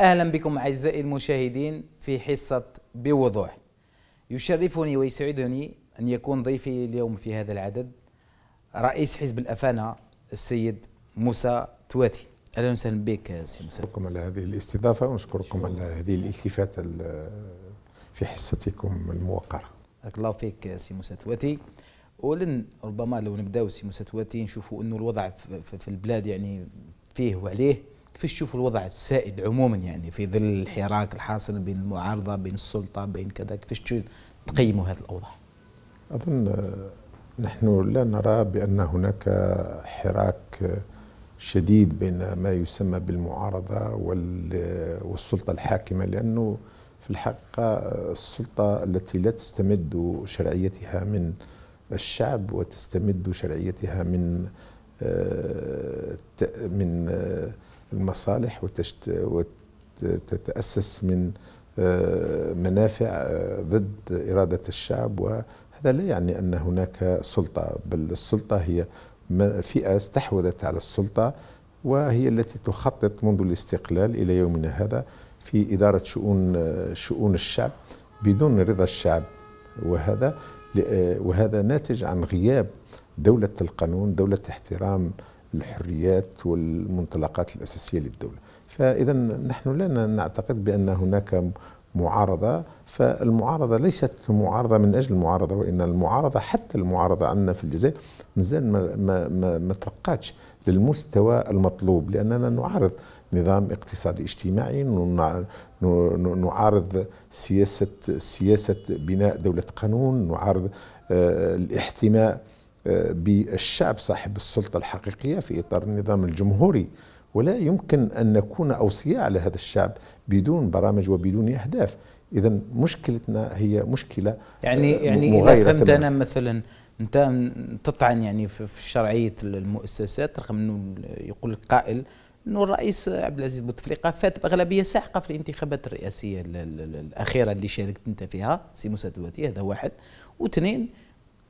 اهلا بكم اعزائي المشاهدين في حصه بوضوح يشرفني ويسعدني ان يكون ضيفي اليوم في هذا العدد رئيس حزب الافانا السيد موسى تواتي اهلا وسهلا بك سي موسى نشكركم على هذه الاستضافه ونشكركم على هذه الالتفاته في حصتكم الموقره بارك الله فيك سي موسى تواتي ولن ربما لو نبداو سي موسى تواتي نشوفوا انه الوضع في البلاد يعني فيه وعليه كيف تشوف الوضع السائد عموما يعني في ظل الحراك الحاصل بين المعارضه بين السلطه بين كذا كيف تقيموا هذه الاوضاع؟ اظن آه، نحن لا نرى بان هناك حراك آه، شديد بين ما يسمى بالمعارضه آه، والسلطه الحاكمه لانه في الحقيقه السلطه التي لا تستمد شرعيتها من الشعب وتستمد شرعيتها من من المصالح وتتأسس من آه، منافع آه، ضد إرادة الشعب وهذا لا يعني أن هناك سلطة بل السلطة هي فئة استحوذت على السلطة وهي التي تخطط منذ الاستقلال إلى يومنا هذا في إدارة شؤون آه، شؤون الشعب بدون رضا الشعب وهذا وهذا ناتج عن غياب دولة القانون دولة احترام الحريات والمنطلقات الأساسية للدولة فإذا نحن لا نعتقد بأن هناك معارضة فالمعارضة ليست معارضة من أجل المعارضة وإن المعارضة حتى المعارضة عندنا في الجزائر مازال ما, ما, ما, ما ترقاتش للمستوى المطلوب لأننا نعارض نظام اقتصادي اجتماعي نعارض سياسة, سياسة بناء دولة قانون نعارض آه، الاحتماء بالشعب صاحب السلطة الحقيقية في إطار النظام الجمهوري ولا يمكن أن نكون أوصياء على هذا الشعب بدون برامج وبدون أهداف إذا مشكلتنا هي مشكلة يعني آه، يعني إذا فهمت أنا مثلا أنت تطعن يعني في شرعية المؤسسات رغم أنه يقول القائل انه الرئيس عبد العزيز بوتفليقه فات باغلبيه ساحقه في الانتخابات الرئاسيه الاخيره اللي شاركت انت فيها سي موسى هذا واحد واثنين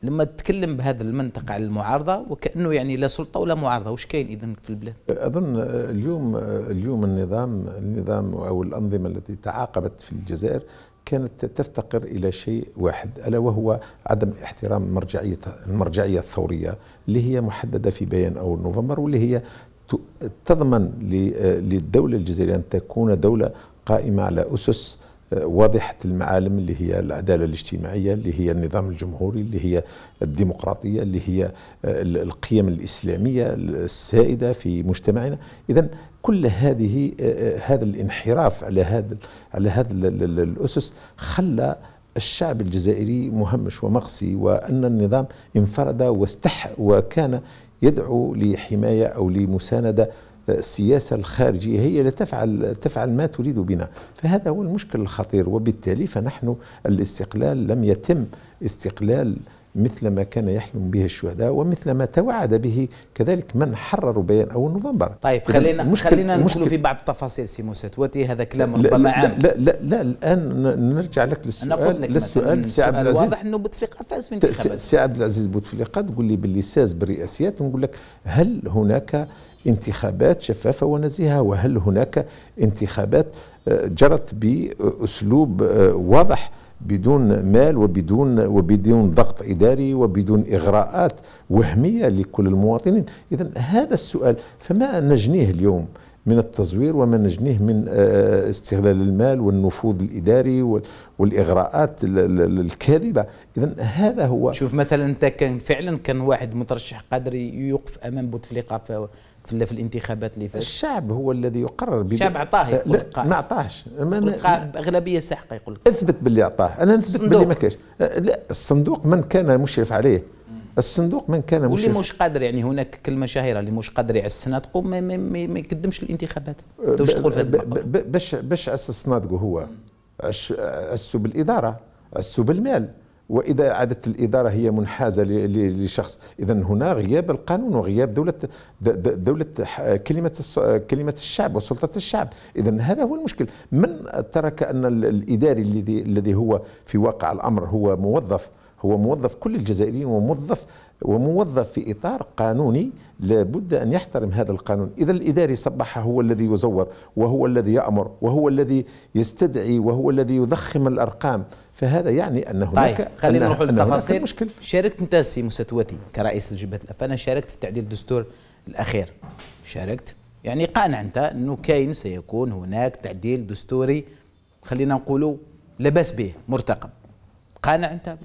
لما تتكلم بهذا المنطق على المعارضه وكانه يعني لا سلطه ولا معارضه واش كاين اذا في البلاد اظن اليوم اليوم النظام النظام او الانظمه التي تعاقبت في الجزائر كانت تفتقر الى شيء واحد الا وهو عدم احترام مرجعيه المرجعيه الثوريه اللي هي محدده في بيان او نوفمبر واللي هي تضمن للدوله الجزائريه ان تكون دوله قائمه على اسس واضحة المعالم اللي هي العدالة الاجتماعية اللي هي النظام الجمهوري اللي هي الديمقراطية اللي هي القيم الإسلامية السائدة في مجتمعنا إذا كل هذه هذا الانحراف على هذا على هذا الأسس خلى الشعب الجزائري مهمش ومغصي وأن النظام انفرد واستح وكان يدعو لحماية أو لمساندة السياسه الخارجيه هي لا تفعل تفعل ما تريد بنا فهذا هو المشكل الخطير وبالتالي فنحن الاستقلال لم يتم استقلال مثل ما كان يحلم به الشهداء ومثل ما توعد به كذلك من حرروا بيان اول نوفمبر طيب خلينا خلينا ندخلوا في بعض التفاصيل سي موسى توتي هذا كلام ربما عام لا لا, لا لا الان نرجع لك للسؤال أنا قلت لك للسؤال سي عبد العزيز واضح انه بوتفليقه فاز في انتخابات سي عبد العزيز بوتفليقه تقول لي باللي ساز بالرئاسيات ونقول لك هل هناك انتخابات شفافه ونزيهه وهل هناك انتخابات آه، جرت باسلوب آه، واضح بدون مال وبدون وبدون ضغط اداري وبدون اغراءات وهميه لكل المواطنين اذا هذا السؤال فما نجنيه اليوم من التزوير وما نجنيه من آه، استغلال المال والنفوذ الاداري والاغراءات الكاذبه اذا هذا هو شوف مثلا انت كان فعلا كان واحد مترشح قادر يوقف امام بوتفليقه في, في الانتخابات اللي فاتت الشعب هو الذي يقرر الشعب عطاه يقول لا ما عطاهش اغلبيه ساحقه يقول لك اثبت باللي عطاه انا نثبت باللي ما كاش أه، لا الصندوق من كان مشرف عليه الصندوق من كان مشرف واللي مش قادر يعني هناك كلمه شهيره اللي مش قادر يعس ناطقو ما, ما, ما, ما يقدمش الانتخابات أه، واش تقول في باش باش عس ناطقو هو عسوا بالاداره عسوا بالمال واذا عادت الاداره هي منحازه لشخص اذا هنا غياب القانون وغياب دوله دوله كلمه كلمه الشعب وسلطه الشعب اذا هذا هو المشكل من ترك ان الاداري الذي الذي هو في واقع الامر هو موظف هو موظف كل الجزائريين وموظف وموظف في اطار قانوني لابد ان يحترم هذا القانون، اذا الاداري صبح هو الذي يزور وهو الذي يامر وهو الذي يستدعي وهو الذي يضخم الارقام فهذا يعني ان هناك طيب خلينا نروح للتفاصيل شاركت انت سي موسى كرئيس كرئيس الجبهه انا شاركت في تعديل الدستور الاخير شاركت يعني قانع انت انه كاين سيكون هناك تعديل دستوري خلينا نقولوا لباس به مرتقب قانع انت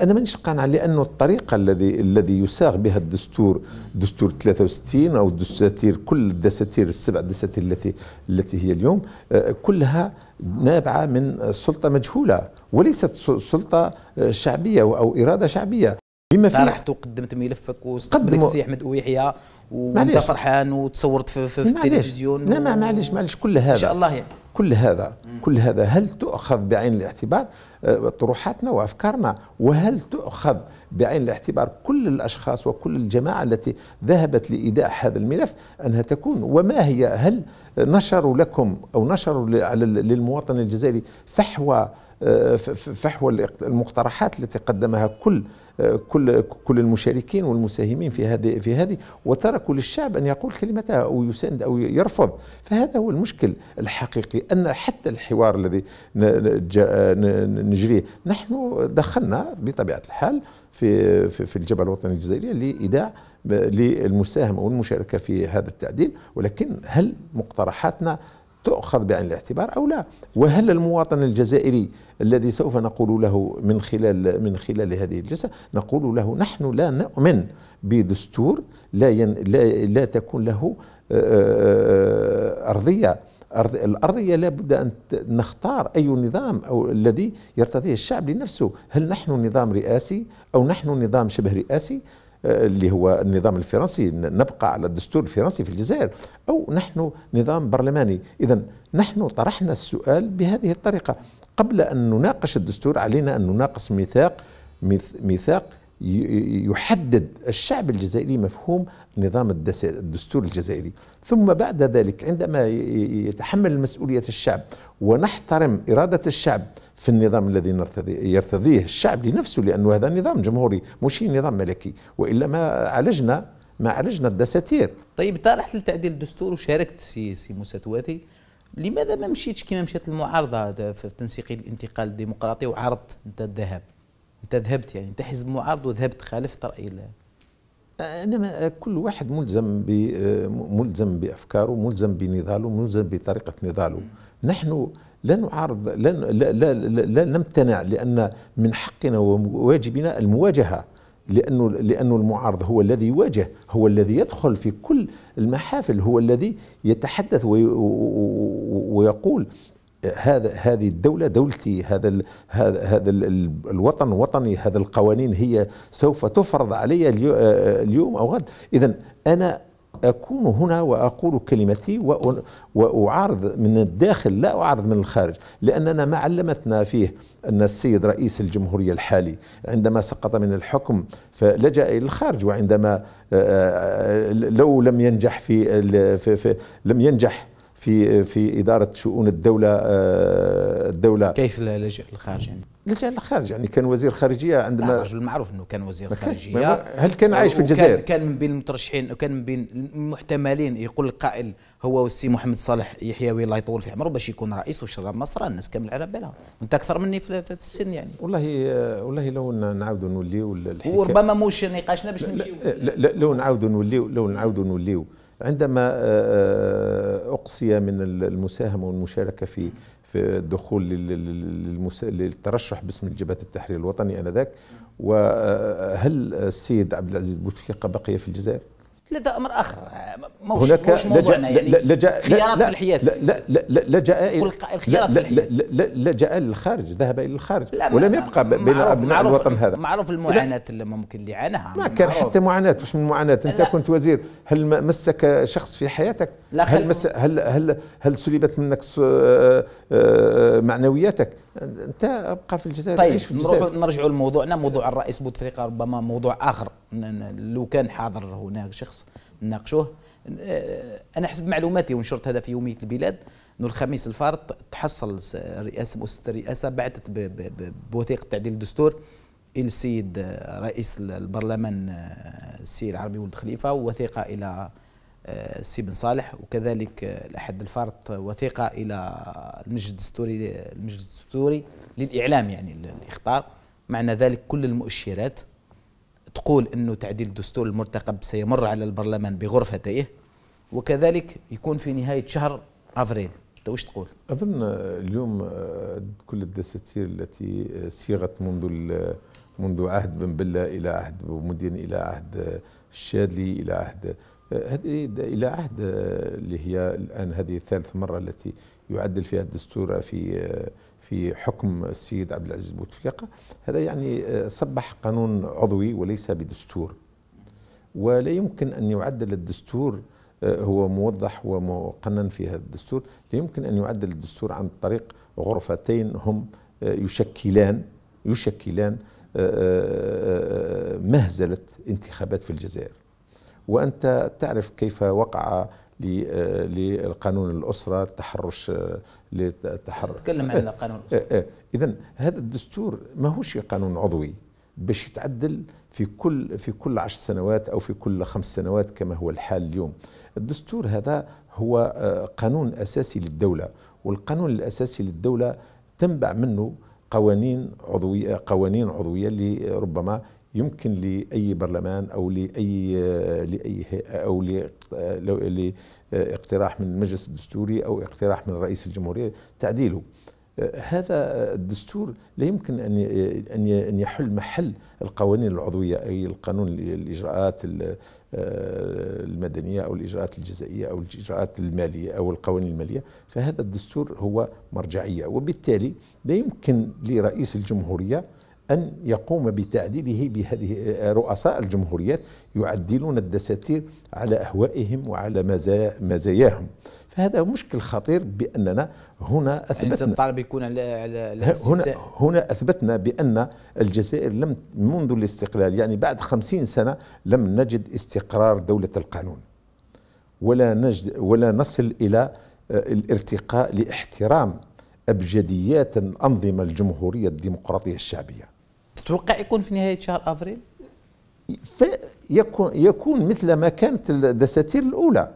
انا مانيش قانع لانه الطريقه الذي الذي يساغ بها الدستور دستور 63 او الدساتير كل الدساتير السبع دساتير التي التي هي اليوم آه، كلها نابعة من السلطة مجهولة وليست سلطة آه، شعبية أو إرادة شعبية بما فيه رحت وقدمت ملفك واستقبلك السي احمد اويحيى وانت فرحان وتصورت في, في التلفزيون لا و... معليش معليش كل هذا ان شاء الله يعني كل هذا مم. كل هذا هل تؤخذ بعين الاعتبار آه، طروحاتنا وافكارنا وهل تؤخذ بعين الاعتبار كل الاشخاص وكل الجماعه التي ذهبت لاداء هذا الملف انها تكون وما هي هل نشروا لكم او نشروا للمواطن الجزائري فحوى فحوى المقترحات التي قدمها كل كل كل المشاركين والمساهمين في هذه في هذه وتركوا للشعب ان يقول كلمته او يساند او يرفض فهذا هو المشكل الحقيقي ان حتى الحوار الذي نجريه نحن دخلنا بطبيعه الحال في في الجبهه الوطنيه الجزائريه لايداع للمساهمه والمشاركه في هذا التعديل ولكن هل مقترحاتنا تؤخذ بعين الاعتبار او لا وهل المواطن الجزائري الذي سوف نقول له من خلال من خلال هذه الجلسه نقول له نحن لا نؤمن بدستور لا ين لا, لا تكون له آه، آه، ارضيه الارضيه لابد ان نختار اي نظام او الذي يرتضيه الشعب لنفسه هل نحن نظام رئاسي او نحن نظام شبه رئاسي آه، اللي هو النظام الفرنسي نبقى على الدستور الفرنسي في الجزائر أو نحن نظام برلماني إذا نحن طرحنا السؤال بهذه الطريقة قبل أن نناقش الدستور علينا أن نناقش ميثاق ميثاق يحدد الشعب الجزائري مفهوم نظام الدستور الجزائري ثم بعد ذلك عندما يتحمل مسؤولية الشعب ونحترم إرادة الشعب في النظام الذي يرتضيه الشعب لنفسه لأنه هذا نظام جمهوري مش نظام ملكي وإلا ما عالجنا ما عالجنا الدساتير طيب طرحت لتعديل الدستور وشاركت سي سي موسى تواتي لماذا ما مشيتش كما مشات المعارضه في تنسيق الانتقال الديمقراطي وعرضت انت الذهاب انت ذهبت يعني انت حزب معارض وذهبت خالفت راي انما كل واحد ملزم ملزم بافكاره ملزم بنضاله ملزم بطريقه نضاله نحن لا نعارض لا لا, لا, لا نمتنع لان من حقنا وواجبنا المواجهه لانه لانه المعارض هو الذي يواجه هو الذي يدخل في كل المحافل هو الذي يتحدث ويقول هذا هذه الدولة دولتي هذا هذا هذا الوطن وطني هذا القوانين هي سوف تفرض علي آه، اليوم او غد اذا انا أكون هنا وأقول كلمتي وأعارض من الداخل لا أعارض من الخارج لأننا ما علمتنا فيه أن السيد رئيس الجمهورية الحالي عندما سقط من الحكم فلجأ إلى الخارج وعندما آه، آه، لو لم ينجح في, في, في لم ينجح في في إدارة شؤون الدولة آه، الدولة كيف لجأ للخارج يعني؟ لجان الخارج يعني كان وزير خارجية عندما رجل معروف أنه كان وزير خارجية هل كان عايش في الجزائر؟ كان من بين المترشحين وكان من بين المحتملين يقول القائل هو والسي محمد صالح يحيوي الله يطول في عمره باش يكون رئيس وشرب مصر الناس كامل على بالها وانت اكثر مني في, في السن يعني والله والله لو نعاودوا نوليو الحكايه وربما موش نقاشنا باش نمشيو لو نعاودوا نوليو لو نعاودوا نوليو عندما آه، آه، أقصي من المساهمة والمشاركة في في الدخول للترشح باسم الجبهة التحرير الوطني آنذاك وهل السيد عبد العزيز بوتفليقة بقي في الجزائر؟ هذا امر اخر موش هناك موش موضوعنا يعني لجأ خيارات لا في الحياه لا لا لا لجأ الخيارات في الحياه لجأ للخارج ذهب الى الخارج لا ولم يبقى بين ابناء الوطن هذا معروف المعاناه اللي ممكن اللي عاناها ما كان حتى معاناه واش من معاناه انت كنت وزير هل مسك شخص في حياتك لا هل مس هل هل هل سلبت منك آه، آه، آه، معنوياتك انت ابقى في الجزائر طيب في الجزائر. نرجعوا لموضوعنا موضوع الرئيس بوتفليقه ربما موضوع اخر لو كان حاضر هناك شخص نناقشوه انا حسب معلوماتي ونشرت هذا في يوميه البلاد انه الخميس الفارط تحصل رئاسه مؤسسه الرئاسه بعثت بوثيقه تعديل الدستور الى السيد آه، رئيس البرلمان آه، السي العربي ولد خليفه ووثيقه الى آه، السي بن صالح وكذلك الاحد الفارط وثيقه الى المجلس الدستوري المجلس الدستوري للاعلام يعني الاخطار معنى ذلك كل المؤشرات تقول أنه تعديل الدستور المرتقب سيمر على البرلمان بغرفتيه وكذلك يكون في نهاية شهر أفريل أنت وش تقول؟ أظن آه، اليوم آه، كل الدساتير التي آه، صيغت منذ منذ عهد بن بلة إلى عهد بومدين إلى عهد الشادلي إلى عهد هذه إلى عهد اللي هي الآن هذه ثالث مرة التي يعدل فيها الدستور في في حكم السيد عبد العزيز بوتفليقه هذا يعني آه، صبح قانون عضوي وليس بدستور ولا يمكن ان يعدل الدستور آه، هو موضح ومقنن في هذا الدستور لا يمكن ان يعدل الدستور عن طريق غرفتين هم آه، يشكلان يشكلان مهزله انتخابات في الجزائر وانت تعرف كيف وقع لقانون الاسره تحرش للتحرر تكلم عن القانون إيه، إيه، اذا إيه، هذا الدستور ما شيء قانون عضوي باش يتعدل في كل في كل عشر سنوات او في كل خمس سنوات كما هو الحال اليوم الدستور هذا هو آه، قانون اساسي للدوله والقانون الاساسي للدوله تنبع منه قوانين عضويه قوانين عضويه اللي ربما يمكن لأي برلمان أو لأي لأي هيئة أو لاقتراح من المجلس الدستوري أو اقتراح من رئيس الجمهورية تعديله هذا الدستور لا يمكن ان ان يحل محل القوانين العضويه اي القانون الاجراءات المدنيه او الاجراءات الجزائيه او الاجراءات الماليه او القوانين الماليه فهذا الدستور هو مرجعيه وبالتالي لا يمكن لرئيس الجمهوريه أن يقوم بتعديله بهذه آه، رؤساء الجمهوريات يعدلون الدساتير على أهوائهم وعلى مزاياهم فهذا مشكل خطير بأننا هنا يعني أثبتنا يعني يكون على هنا, هنا أثبتنا بأن الجزائر لم منذ الاستقلال يعني بعد خمسين سنة لم نجد استقرار دولة القانون ولا نجد ولا نصل إلى آه، الارتقاء لاحترام أبجديات الأنظمة الجمهورية الديمقراطية الشعبية تتوقع يكون في نهايه شهر افريل؟ يكون يكون مثل ما كانت الدساتير الاولى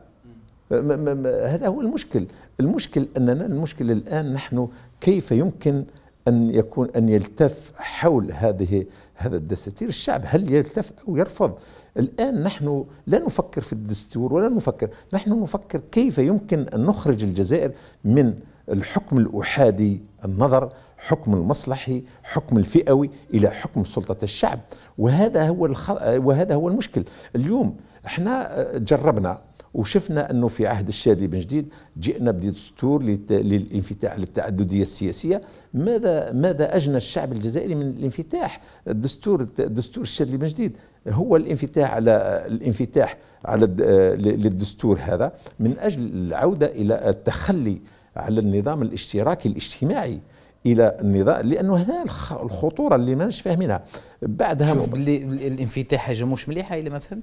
هذا هو المشكل المشكل اننا المشكل الان نحن كيف يمكن ان يكون ان يلتف حول هذه هذا الدساتير الشعب هل يلتف او يرفض الان نحن لا نفكر في الدستور ولا نفكر نحن نفكر كيف يمكن ان نخرج الجزائر من الحكم الاحادي النظر حكم المصلحي حكم الفئوي الى حكم سلطه الشعب وهذا هو الخ... وهذا هو المشكل اليوم احنا آه، جربنا وشفنا انه في عهد الشادي بن جديد جئنا بدستور لت... للانفتاح للتعدديه السياسيه ماذا ماذا اجنى الشعب الجزائري من الانفتاح الدستور دستور الشادي بن جديد هو الانفتاح على الانفتاح على آه، للدستور هذا من اجل العوده الى التخلي على النظام الاشتراكي الاجتماعي الى النظام لانه هنا الخطوره اللي ماناش فاهمينها بعدها شوف اللي الانفتاح حاجه مش مليحه الا ما فهمت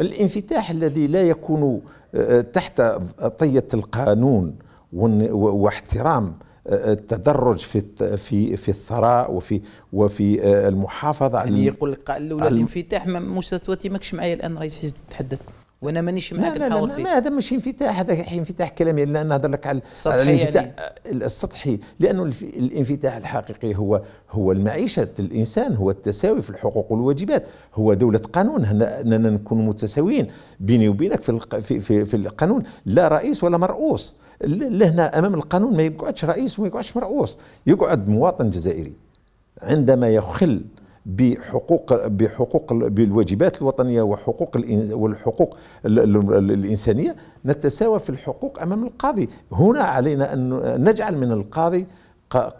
الانفتاح الذي لا يكون تحت طيه القانون واحترام التدرج في في في الثراء وفي وفي المحافظه على يعني يقول لك لولا الانفتاح مش ماكش معايا الان رئيس حزب تتحدث وانا مانيش معاك لا نحاول لا فيه لا هذا ماشي انفتاح هذا انفتاح كلامي لان نهضر لك على الانفتاح يعني. السطحي لانه الانفتاح الحقيقي هو هو المعيشه الانسان هو التساوي في الحقوق والواجبات هو دوله قانون اننا نكون متساويين بيني وبينك في في في, في القانون لا رئيس ولا مرؤوس لهنا امام القانون ما يقعدش رئيس وما يقعدش مرؤوس يقعد مواطن جزائري عندما يخل بحقوق بحقوق بالواجبات الوطنيه وحقوق والحقوق الانسانيه نتساوى في الحقوق امام القاضي هنا علينا ان نجعل من القاضي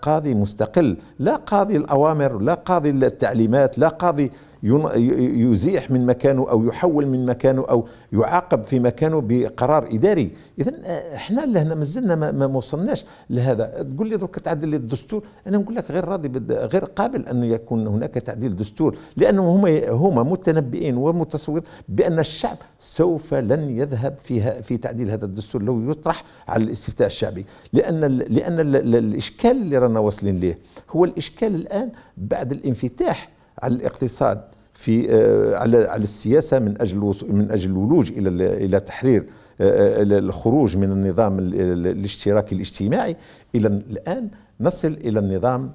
قاضي مستقل لا قاضي الاوامر لا قاضي التعليمات لا قاضي يزيح من مكانه أو يحول من مكانه أو يعاقب في مكانه بقرار إداري إذا آه، احنا لهنا مازلنا ما وصلناش لهذا تقول لي درك تعدل الدستور أنا نقول لك غير راضي غير قابل أن يكون هناك تعديل دستور لأنهم هما هما متنبئين ومتصورين بأن الشعب سوف لن يذهب فيها في تعديل هذا الدستور لو يطرح على الاستفتاء الشعبي لأن ال لأن ال الإشكال اللي رانا واصلين ليه هو الإشكال الآن بعد الانفتاح على الاقتصاد في آه، على على السياسه من اجل من اجل الولوج الى الى تحرير آه، آه، الخروج من النظام الاشتراكي الاجتماعي الى الان نصل الى النظام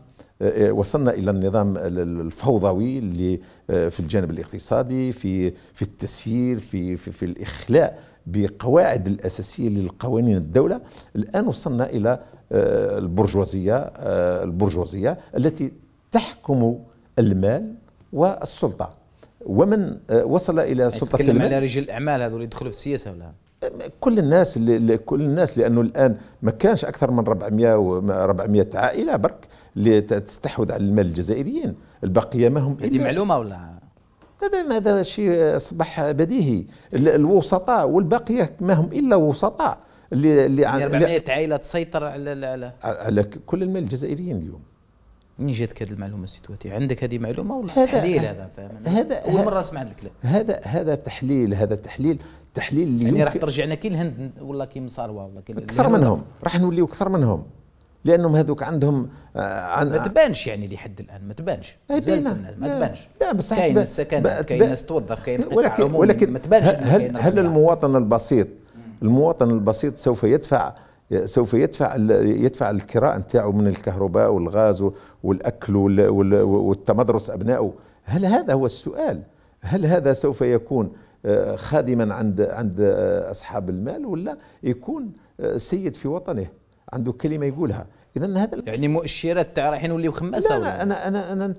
وصلنا الى النظام الفوضوي اللي في الجانب الاقتصادي في في التسيير في في, في الاخلاء بقواعد الاساسيه للقوانين الدوله الان وصلنا الى البرجوازيه البرجوازيه التي تحكم المال والسلطه ومن آه، وصل الى يعني سلطه تتكلم على رجال الاعمال هذول اللي يدخلوا في السياسه ولا كل الناس كل الناس لانه الان ما كانش اكثر من 400 و 400 عائله برك اللي تستحوذ على المال الجزائريين البقيه ما هم هذه معلومه ولا هذا هذا شيء اصبح بديهي الوسطاء والبقيه ما هم الا وسطاء اللي اللي 400 يعني عائله تسيطر على على كل المال الجزائريين اليوم منين جاتك هذه المعلومه السي تواتي عندك هذه معلومه ولا هذا تحليل هذا فاهم هذا اول مره نسمع هذا الكلام هذا هذا تحليل هذا تحليل تحليل اللي يعني راح ترجعنا كي الهند ولا كي مصاروا ولا كي اكثر منهم راح نوليو اكثر منهم لانهم هذوك عندهم آه، عن ما تبانش يعني لحد الان ما تبانش ما تبانش لا بس كاين السكن كاين الناس توظف كاين ولكن ولكن ما تبانش هل, هل المواطن البسيط المواطن البسيط سوف يدفع سوف يدفع يدفع الكراء نتاعو من الكهرباء والغاز والاكل والتمدرس ابنائه هل هذا هو السؤال هل هذا سوف يكون آه، خادما عند عند آه، اصحاب المال ولا يكون آه، سيد في وطنه عنده كلمه يقولها اذا هذا يعني مؤشرات تاع رايحين نوليو خماسه لا انا انا انا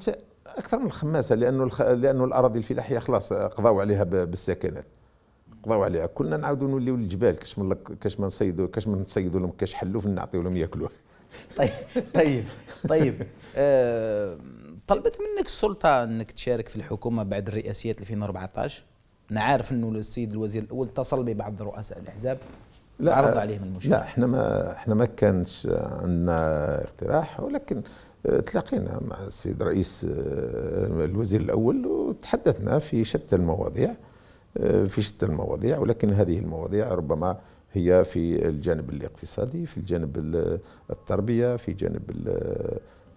اكثر من الخماسه لانه لانه الاراضي الفلاحيه خلاص قضاوا عليها بالسكنات قضاو عليها كلنا نعاودوا نوليو للجبال كاش من كاش ما نصيدوا كاش ما نصيدوا لهم كاش حلوف نعطيو لهم ياكلوه طيب طيب طيب أه طلبت منك السلطه انك تشارك في الحكومه بعد الرئاسيات 2014 انا عارف انه السيد الوزير الاول اتصل ببعض رؤساء الاحزاب لا عرض عليهم المشكله لا احنا ما احنا ما كانش عندنا اقتراح ولكن آه، تلاقينا مع السيد رئيس آه، الوزير الاول وتحدثنا في شتى المواضيع آه، في شتى المواضيع ولكن هذه المواضيع ربما هي في الجانب الاقتصادي في الجانب التربيه في جانب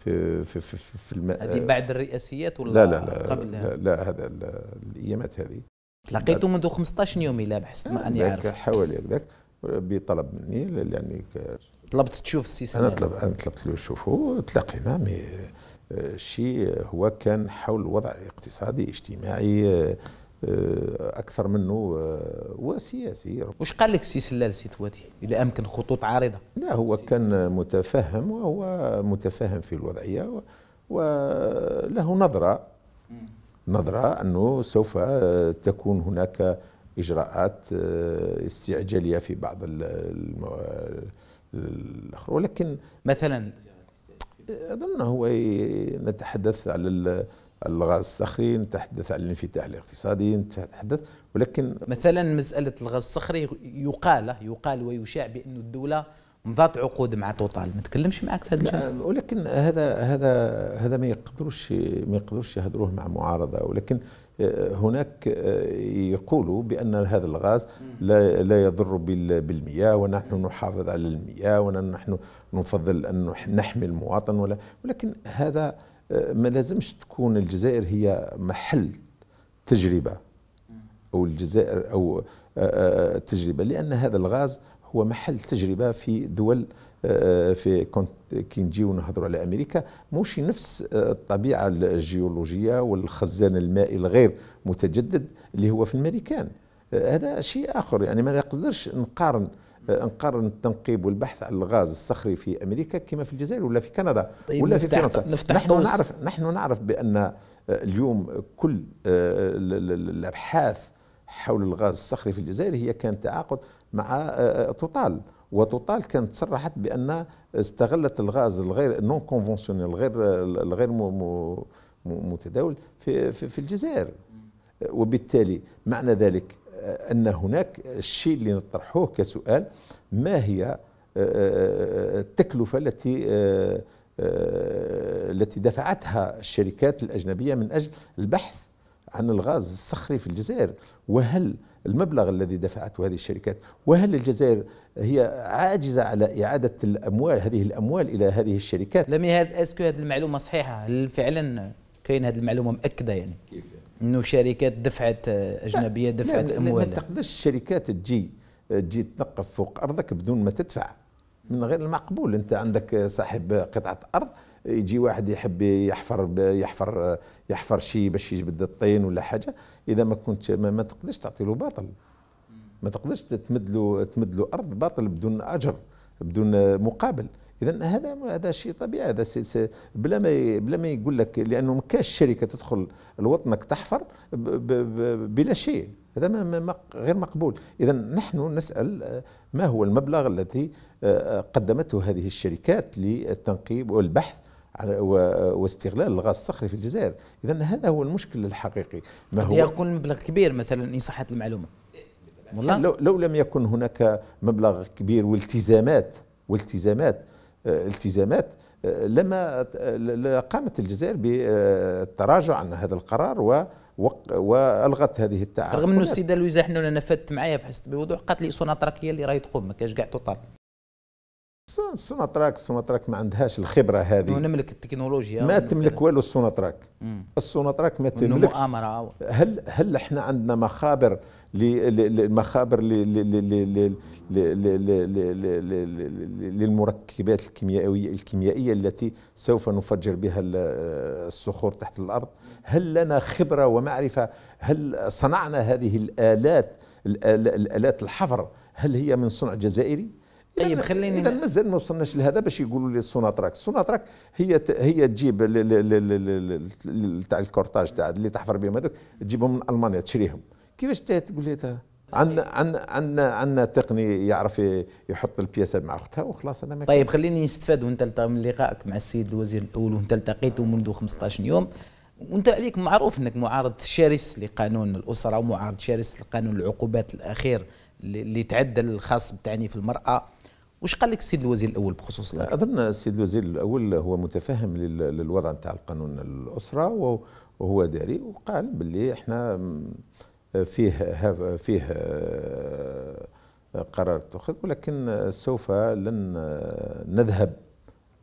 في في في, في الم... هذه آه، بعد الرئاسيات ولا لا لا لا قبلها؟ لا, لا هذا الايامات هذه تلاقيتوا منذ 15 يوم الى حسب ما آه، اني عارف حوالي هكذاك بطلب مني يعني ك... طلبت تشوف السي انا طلب انا طلبت له نشوفه تلاقينا مي الشيء هو كان حول وضع اقتصادي اجتماعي آه، اكثر منه آه، وسياسي واش قال لك السي سلال سي تواتي امكن خطوط عارضه لا هو كان متفهم وهو متفهم في الوضعيه وله نظره نظره انه سوف تكون هناك اجراءات آه، استعجاليه في بعض الاخر ولكن مثلا اظن هو نتحدث على الغاز الصخري نتحدث عن الانفتاح الاقتصادي نتحدث ولكن مثلا مساله الغاز الصخري يقال يقال ويشاع بأن الدوله مضات عقود مع توتال ما تكلمش معك في هذا ولكن هذا هذا هذا ما يقدروش ما يقدروش يهدروه مع معارضه ولكن آه، هناك آه، يقولوا بان هذا الغاز لا لا يضر بالمياه ونحن نحافظ على المياه ونحن نفضل ان نحمي المواطن ولا ولكن هذا ما لازمش تكون الجزائر هي محل تجربه او الجزائر او التجربه آه، آه، لان هذا الغاز هو محل تجربه في دول آه، في كي نجيو نهضروا على امريكا موش نفس الطبيعه الجيولوجيه والخزان المائي الغير متجدد اللي هو في الامريكان هذا شيء اخر يعني ما نقدرش نقارن آه، نقارن التنقيب والبحث عن الغاز الصخري في امريكا كما في الجزائر ولا في كندا طيب ولا في فرنسا نفتح نحن دوز. نعرف نحن نعرف بان آه، اليوم كل آه، الابحاث حول الغاز الصخري في الجزائر هي كانت تعاقد مع توتال وتوتال كانت صرحت بان استغلت الغاز الغير نون كونفونسيونيل الغير الغير متداول في في الجزائر وبالتالي معنى ذلك ان هناك الشيء اللي نطرحوه كسؤال ما هي آه، آه، آه، التكلفه التي التي دفعتها الشركات الاجنبيه من اجل البحث عن الغاز الصخري في الجزائر وهل المبلغ الذي دفعته هذه الشركات وهل الجزائر هي عاجزة على إعادة الأموال هذه الأموال إلى هذه الشركات لم هذا أسكو هذه المعلومة صحيحة هل فعلا كاين هذه المعلومة مأكدة يعني كيف انه شركات دفعت آه، اجنبيه دفعت لا لا ما تقدرش الشركات تجي آه، تجي تنقف فوق ارضك بدون ما تدفع من غير المقبول انت عندك صاحب قطعه ارض يجي واحد يحب يحفر يحفر يحفر شيء باش يجبد الطين ولا حاجه اذا ما كنت ما, ما تقدرش تعطي له باطل ما تقدرش تمد له تمد له ارض باطل بدون اجر بدون مقابل اذا هذا هذا شيء طبيعي هذا بلا ما بلا ما يقول لك لانه ما كاش شركه تدخل لوطنك تحفر بلا شيء هذا ما غير مقبول اذا نحن نسال آه، ما هو المبلغ الذي آه، آه، قدمته هذه الشركات للتنقيب والبحث واستغلال الغاز الصخري في الجزائر اذا هذا هو المشكل الحقيقي ما هو يكون مبلغ كبير مثلا ان صحت المعلومه والله لو, لو لم يكن هناك مبلغ كبير والتزامات والتزامات آه، التزامات آه، لما آه، قامت الجزائر بالتراجع عن هذا القرار و والغت هذه التعاقدات رغم انه السيده لويزا حنا انا معايا فحست بوضوح قالت لي سوناتراك هي اللي راهي تقوم ما كاش كاع تطال سوناتراك سوناتراك ما عندهاش الخبره هذه نملك التكنولوجيا ما تملك والو السوناتراك السوناتراك ما تملك مؤامره هل هل احنا عندنا مخابر للمخابر للمركبات الكيميائيه الكيميائيه التي سوف نفجر بها الصخور تحت الارض هل لنا خبره ومعرفه هل صنعنا هذه الالات الالات الحفر هل هي من صنع جزائري طيب خليني اذا مازال ما وصلناش لهذا باش يقولوا لي السوناتراك السوناتراك هي هي تجيب تاع الكورتاج تاع اللي تحفر بهم هذوك تجيبهم من المانيا تشريهم كيفاش تقول لي عندنا عندنا عندنا عندنا تقني يعرف يحط البياسه مع اختها وخلاص انا ما طيب خليني نستفاد وانت من لقائك مع السيد الوزير الاول وانت التقيته منذ 15 يوم وانت عليك معروف انك معارض شرس لقانون الاسره ومعارض شرس لقانون العقوبات الاخير اللي تعدل الخاص بتعنيف المراه واش قال لك السيد الوزير الاول بخصوص ذلك؟ اظن السيد الوزير الاول هو متفهم للوضع نتاع القانون الاسره وهو داري وقال باللي احنا فيه فيه آه، قرار اتخذ ولكن سوف لن نذهب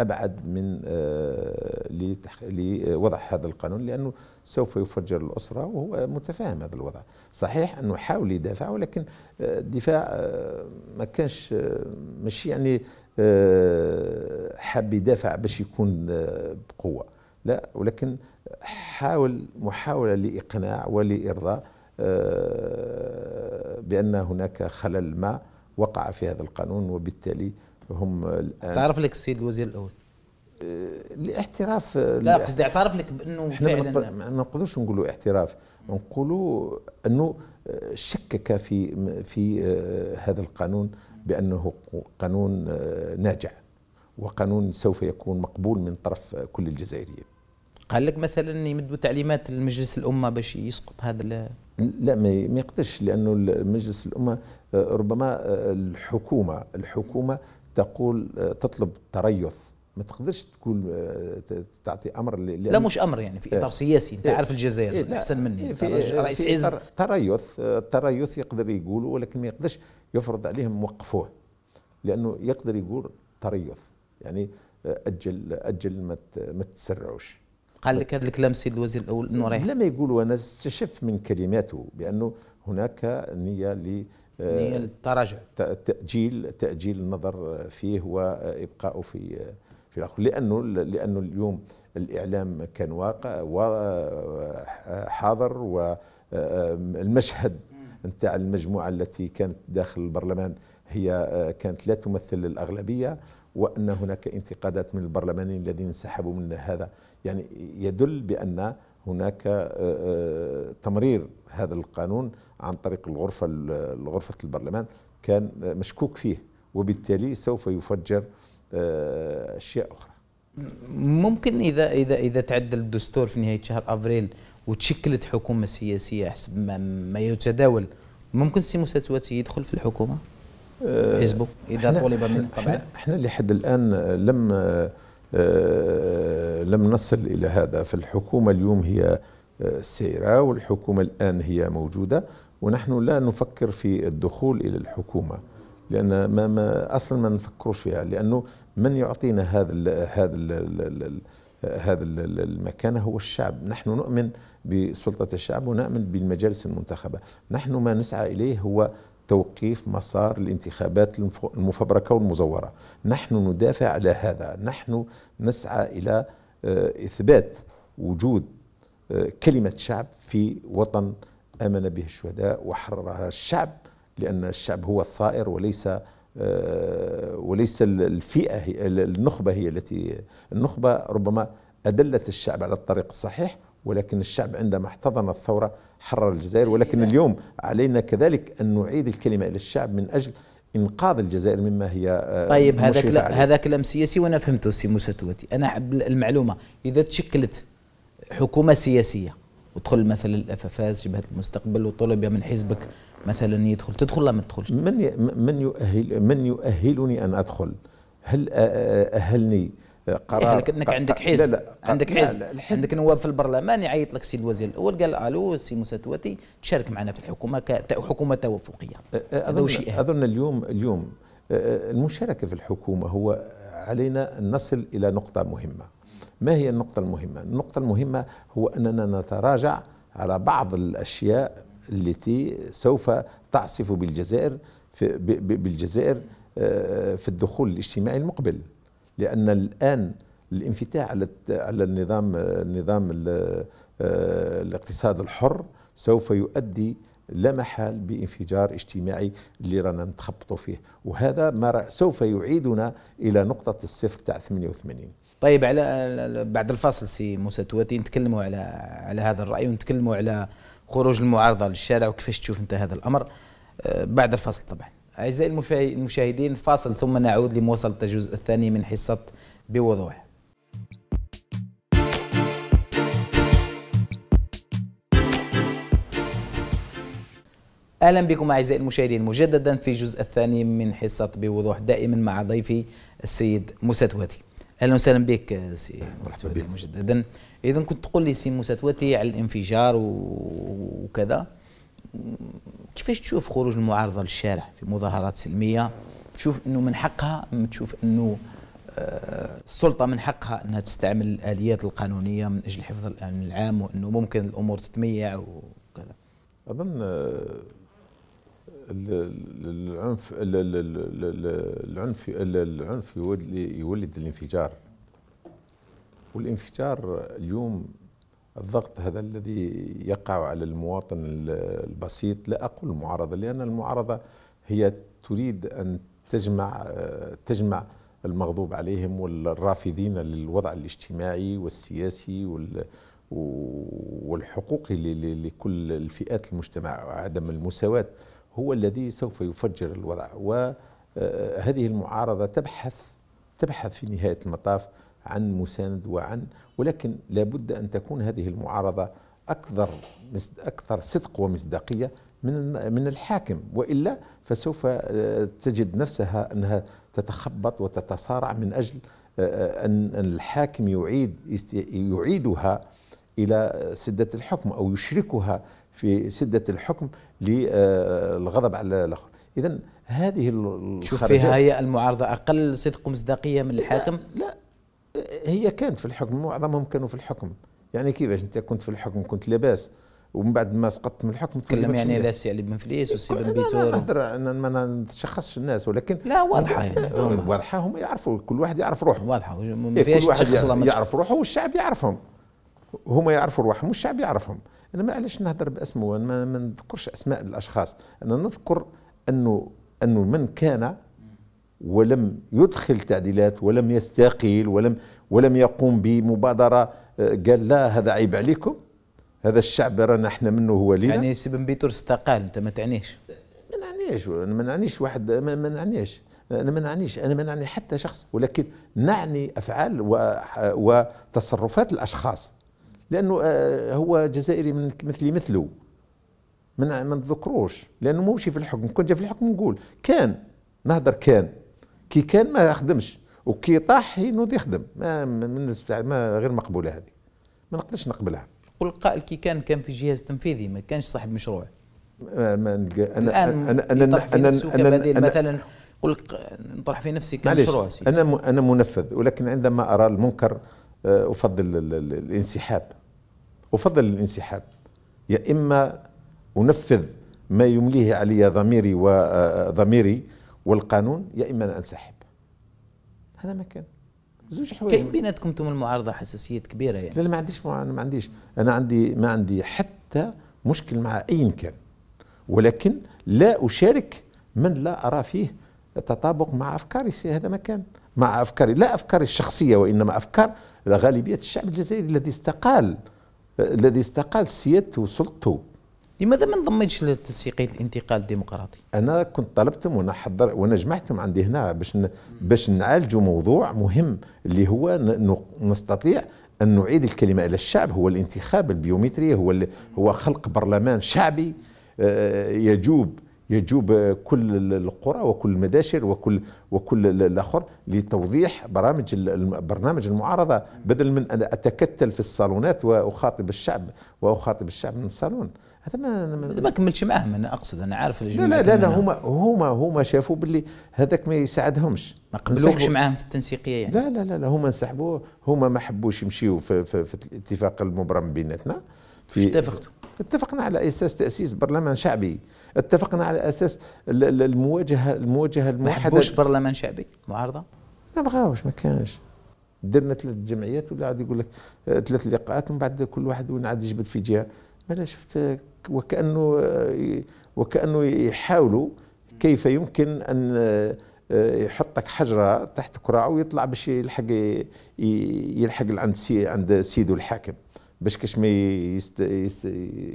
ابعد من آه، لوضع هذا القانون لانه سوف يفجر الاسره وهو متفاهم هذا الوضع، صحيح انه حاول يدافع ولكن الدفاع آه، ما كانش مش يعني حاب يدافع باش يكون بقوه، لا ولكن حاول محاوله لاقناع ولارضاء آه، بأن هناك خلل ما وقع في هذا القانون وبالتالي هم الآن تعرف لك السيد الوزير الأول الاعتراف آه، آه، لا قصدي اعترف لك بانه فعلا ما نقدرش نقولوا اعتراف نقولوا انه شكك في في هذا القانون بانه قانون ناجع وقانون سوف يكون مقبول من طرف كل الجزائريين قال لك مثلا يمدوا تعليمات لمجلس الامه باش يسقط هذا لا ما يقدرش لانه مجلس الامه آه، ربما آه، الحكومه الحكومه تقول آه، تطلب تريث ما تقدرش تقول تعطي امر لا مش امر يعني في اطار سياسي انت عارف الجزائر إيه، احسن مني إيه، رئيس حزب تريث التريث يقدر يقول ولكن ما يقدرش يفرض عليهم وقفوه لانه يقدر يقول تريث يعني اجل اجل ما تسرعوش قال لك هذا الكلام السيد الوزير الاول انه رايح لما يقول وانا استشف من كلماته بانه هناك نيه ل آه، نيه للتراجع تاجيل تاجيل النظر فيه وابقائه في في الاخر لانه لانه اليوم الاعلام كان واقع وحاضر آه، والمشهد آه، نتاع المجموعه التي كانت داخل البرلمان هي كانت لا تمثل الاغلبيه وان هناك انتقادات من البرلمانيين الذين انسحبوا من هذا يعني يدل بأن هناك آه، آه، تمرير هذا القانون عن طريق الغرفة غرفة البرلمان كان مشكوك فيه وبالتالي سوف يفجر آه، أشياء أخرى ممكن إذا إذا إذا تعدل الدستور في نهاية شهر أفريل وتشكلت حكومة سياسية حسب ما, ما يتداول ممكن سي موسى يدخل في الحكومة حزبه إذا طلب منه طبعا احنا لحد الآن لم آه، لم نصل إلى هذا فالحكومة اليوم هي آه، سيرة والحكومة الآن هي موجودة ونحن لا نفكر في الدخول إلى الحكومة لأن ما, ما أصلا ما نفكرش فيها لأنه من يعطينا هذا الـ هذا الـ هذا المكان هو الشعب نحن نؤمن بسلطة الشعب ونؤمن بالمجالس المنتخبة نحن ما نسعى إليه هو توقيف مسار الانتخابات المفبركة والمزورة نحن ندافع على هذا نحن نسعى إلى آه، إثبات وجود آه، كلمة شعب في وطن آمن به الشهداء وحررها الشعب لأن الشعب هو الثائر وليس آه، وليس الفئة هي النخبة هي التي النخبة ربما أدلت الشعب على الطريق الصحيح ولكن الشعب عندما احتضن الثورة حرر الجزائر إيه. ولكن اليوم علينا كذلك أن نعيد الكلمة إلى الشعب من أجل انقاذ الجزائر مما هي آه، طيب هذا كلام هذا كلام سياسي وانا فهمته سي موسى انا أحب المعلومه اذا تشكلت حكومه سياسيه ودخل مثلا الأفافاز جبهه المستقبل وطلب من حزبك مثلا يدخل تدخل ولا ما تدخلش من من يؤهل من يؤهلني ان ادخل هل آه، آه، اهلني قرار إيه انك عندك حزب لا لا عندك حزب عندك نواب في البرلمان يعيط لك السيد الوزير الاول قال الو سي موسى تواتي تشارك معنا في الحكومه كحكومه توافقيه هذا شيء اظن اليوم اليوم المشاركه في الحكومه هو علينا ان نصل الى نقطه مهمه ما هي النقطه المهمه النقطه المهمه هو اننا نتراجع على بعض الاشياء التي سوف تعصف بالجزائر في بالجزائر في الدخول الاجتماعي المقبل لان الان الانفتاح على على النظام النظام آه، الاقتصاد الحر سوف يؤدي لا محال بانفجار اجتماعي اللي رانا نتخبطوا فيه وهذا ما سوف يعيدنا الى نقطه الصفر تاع 88 طيب على بعد الفاصل سي موسى تواتي نتكلموا على على هذا الراي ونتكلموا على خروج المعارضه للشارع وكيفاش تشوف انت هذا الامر آه، بعد الفاصل طبعا أعزائي المشاهدين فاصل ثم نعود لمواصلة الجزء الثاني من حصة بوضوح اهلا بكم اعزائي المشاهدين مجددا في الجزء الثاني من حصه بوضوح دائما مع ضيفي السيد موسى اهلا وسهلا بك سي مرحبا بك مجددا اذا كنت تقول لي سي موسى على الانفجار وكذا كيفاش تشوف خروج المعارضه للشارع في مظاهرات سلميه تشوف انه من حقها تشوف انه آه، السلطه من حقها انها تستعمل الاليات القانونيه من اجل حفظ الامن العام وانه ممكن الامور تتميع وكذا اظن العنف العنف العنف يولد الانفجار والانفجار اليوم الضغط هذا الذي يقع على المواطن البسيط لا أقول المعارضة لأن المعارضة هي تريد أن تجمع آه، تجمع المغضوب عليهم والرافضين للوضع الاجتماعي والسياسي والحقوقي لكل الفئات المجتمع وعدم المساواة هو الذي سوف يفجر الوضع وهذه آه، المعارضة تبحث تبحث في نهاية المطاف عن مساند وعن ولكن لابد أن تكون هذه المعارضة أكثر أكثر صدق ومصداقية من من الحاكم والا فسوف آه، تجد نفسها انها تتخبط وتتصارع من اجل آه، آه، ان الحاكم يعيد يعيدها الى سده الحكم او يشركها في سده الحكم للغضب على الاخر اذا هذه شوف فيها هي المعارضه اقل صدق ومصداقيه من الحاكم لا, لا هي كانت في الحكم معظمهم كانوا في الحكم يعني كيفاش انت كنت في الحكم كنت لاباس ومن بعد ما سقطت من الحكم تكلم يعني على السي علي بن فليس والسي بن بيتور نهضر انا ما نتشخصش الناس ولكن لا واضحه يعني واضحه هم يعرفوا كل واحد يعرف روحه واضحه ما إيه، فيهاش كل واحد يعرف, روحه والشعب يعرفهم هما يعرفوا روحهم والشعب يعرفهم انا ما علاش نهضر باسمه انا ما نذكرش اسماء الاشخاص انا نذكر انه انه من كان ولم يدخل تعديلات ولم يستقيل ولم ولم يقوم بمبادره آه، قال لا هذا عيب عليكم هذا الشعب رانا احنا منه هو لينا يعني سي بن بيتر استقال انت ما تعنيش ما نعنيش انا ما نعنيش واحد ما نعنيش انا ما نعنيش انا ما نعني حتى شخص ولكن نعني افعال وتصرفات الاشخاص لانه آه، هو جزائري من مثلي مثله ما نذكروش لانه موشي في الحكم كنت في الحكم نقول كان نهضر كان كي كان ما خدمش وكي طاح ينوض يخدم ما من ما غير مقبوله هذه ما نقدرش نقبلها قل قائل كي كان كان في الجهاز التنفيذي ما كانش صاحب مشروع ما, ما نلقى انا انا انا انا, أنا, أنا, أنا مثلا قل نطرح في نفسي كمشروع انا انا منفذ ولكن عندما ارى المنكر آه، افضل الانسحاب افضل الانسحاب يا اما انفذ ما يمليه علي ضميري وضميري آه، آه، والقانون يا اما ان انسحب هذا ما كان زوج حوايج كاين بيناتكم انتم المعارضه حساسيه كبيره يعني لا لا ما عنديش مع... ما عنديش انا عندي ما عندي حتى مشكل مع اي كان ولكن لا اشارك من لا ارى فيه تطابق مع افكاري هذا ما كان مع افكاري لا افكاري الشخصيه وانما افكار غالبيه الشعب الجزائري الذي استقال الذي استقال سيادته وسلطته لماذا ما انضميتش لتسييقيه الانتقال الديمقراطي؟ انا كنت طلبتهم وانا حضر وانا جمعتهم عندي هنا باش ن... باش نعالجوا موضوع مهم اللي هو ن... نستطيع ان نعيد الكلمه الى الشعب هو الانتخاب البيومتري هو ال... هو خلق برلمان شعبي آه، يجوب يجوب كل القرى وكل المداشر وكل وكل الاخر لتوضيح برامج برنامج المعارضه بدل من ان اتكتل في الصالونات واخاطب الشعب واخاطب الشعب من الصالون هذا ما ما كملتش معاهم انا اقصد انا عارف لا لا لا, لا هما هما هما شافوا باللي هذاك ما يساعدهمش ما قبلوكش معاهم في التنسيقيه يعني لا لا لا, لا هما انسحبوا هما ما حبوش يمشيو في, في, في الاتفاق المبرم بيناتنا اتفقتوا اتفقنا على اساس تاسيس برلمان شعبي اتفقنا على اساس المواجهه المواجهه الموحده ما حبوش برلمان شعبي معارضه ما بغاوش ما كانش درنا ثلاث جمعيات ولا عاد يقول لك ثلاث لقاءات ومن بعد كل واحد وين عاد يجبد في جهه ما شفت وكأنه وكأنه يحاولوا كيف يمكن أن آه، يحطك حجرة تحت كراعه ويطلع باش يلحق يلحق عند عند سيده الحاكم باش كاش ما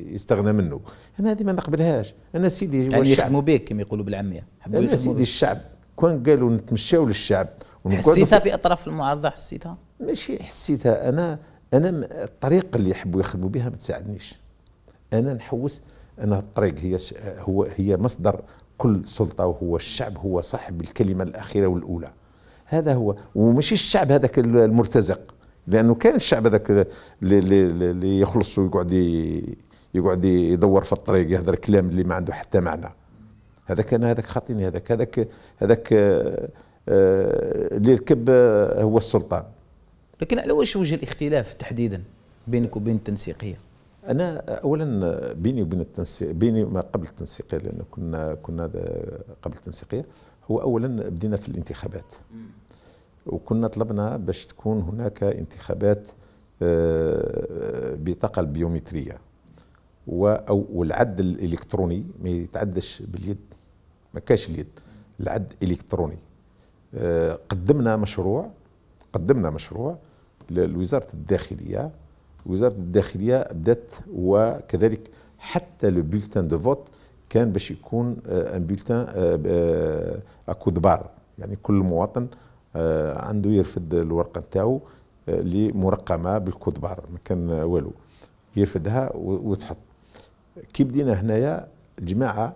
يستغنى منه انا هذه ما نقبلهاش انا سيدي يعني يخدموا بك كما يقولوا بالعاميه انا سيدي الشعب كون قالوا نتمشاو للشعب حسيتها في اطراف المعارضه حسيتها ماشي حسيتها انا انا الطريقه اللي يحبوا يخدموا بها ما تساعدنيش انا نحوس ان الطريق هي هو هي مصدر كل سلطه وهو الشعب هو صاحب الكلمه الاخيره والاولى هذا هو وماشي الشعب هذاك المرتزق لانه كان الشعب هذاك اللي يخلص ويقعد يقعد يدور في الطريق يهضر كلام اللي ما عنده حتى معنى هذا كان هذاك خاطيني هذاك هذاك هذاك آه، آه، اللي يركب آه، هو السلطان لكن على واش وجه الاختلاف تحديدا بينك وبين التنسيقيه انا اولا بيني وبين التنسيق بيني ما قبل التنسيقيه لان كنا كنا قبل التنسيقيه هو اولا بدينا في الانتخابات وكنا طلبنا باش تكون هناك انتخابات آه، بطاقه البيومتريه او والعد الالكتروني ما يتعدش باليد ما كاش اليد العد الكتروني آه، قدمنا مشروع قدمنا مشروع لوزاره الداخليه وزاره الداخليه بدات وكذلك حتى لو بيلتان دو فوت كان باش يكون ان بيلتان اكود بار يعني كل مواطن آه، عنده يرفد الورقه نتاعو اللي آه، مرقمه بالكود بار ما كان والو يرفدها وتحط كي بدينا هنايا الجماعه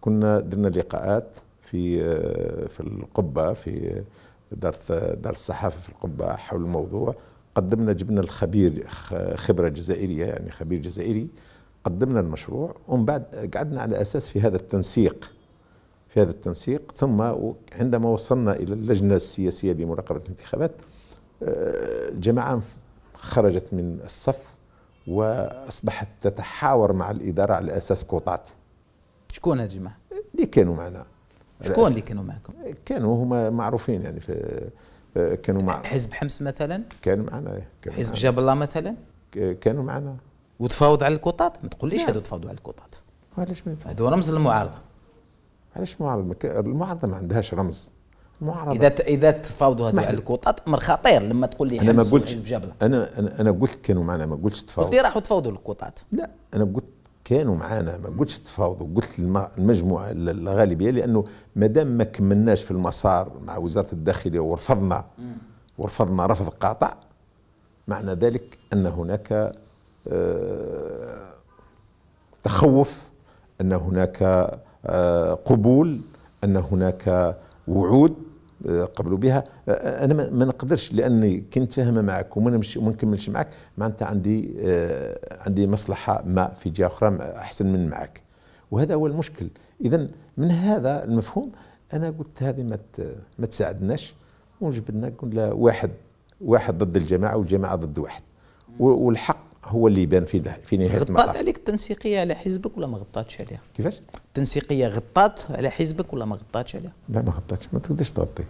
كنا درنا لقاءات في آه، في القبه في دار دار الصحافه في القبه حول الموضوع قدمنا جبنا الخبير خبره جزائريه يعني خبير جزائري قدمنا المشروع ومن بعد قعدنا على اساس في هذا التنسيق في هذا التنسيق ثم عندما وصلنا الى اللجنه السياسيه لمراقبه الانتخابات آه، جماعه خرجت من الصف واصبحت تتحاور مع الاداره على اساس كوطات شكون الجماعه؟ اللي كانوا معنا شكون اللي كانوا معكم؟ كانوا هما معروفين يعني في كانوا معنا حزب حمص مثلا كانوا معنا كانوا حزب جاب الله مثلا كانوا معنا وتفاوض على الكوطات ما تقوليش هذو تفاوضوا على الكوطات علاش ما هذو رمز للمعارضه علاش المعارضه المعارضه ما عندهاش رمز المعارضه اذا اذا تفاوضوا هذو على الكوطات امر خطير لما تقول لي انا ما قلتش انا انا قلت كانوا معنا ما قلتش تفاوضوا قلت لي راحوا تفاوضوا الكوطات لا انا قلت كانوا معانا ما قلتش تفاوضوا قلت المجموعه الغالبيه لانه ما دام ما كملناش في المسار مع وزاره الداخليه ورفضنا ورفضنا رفض قاطع معنى ذلك ان هناك آه، تخوف ان هناك آه، قبول ان هناك وعود قبلوا بها انا ما نقدرش لاني كنت فاهمه معك وما نمشي وما نكملش معك معناتها عندي عندي مصلحه ما في جهه اخرى احسن من معك وهذا هو المشكل اذا من هذا المفهوم انا قلت هذه ما ما تساعدناش ونجبدنا قلنا واحد واحد ضد الجماعه والجماعه ضد واحد والحق هو اللي يبان في في نهايه غطات المطاف غطات عليك التنسيقيه على حزبك ولا ما غطاتش عليها؟ كيفاش؟ التنسيقيه غطات على حزبك ولا ما غطاتش عليها؟ لا ما غطاتش ما تقدرش تغطي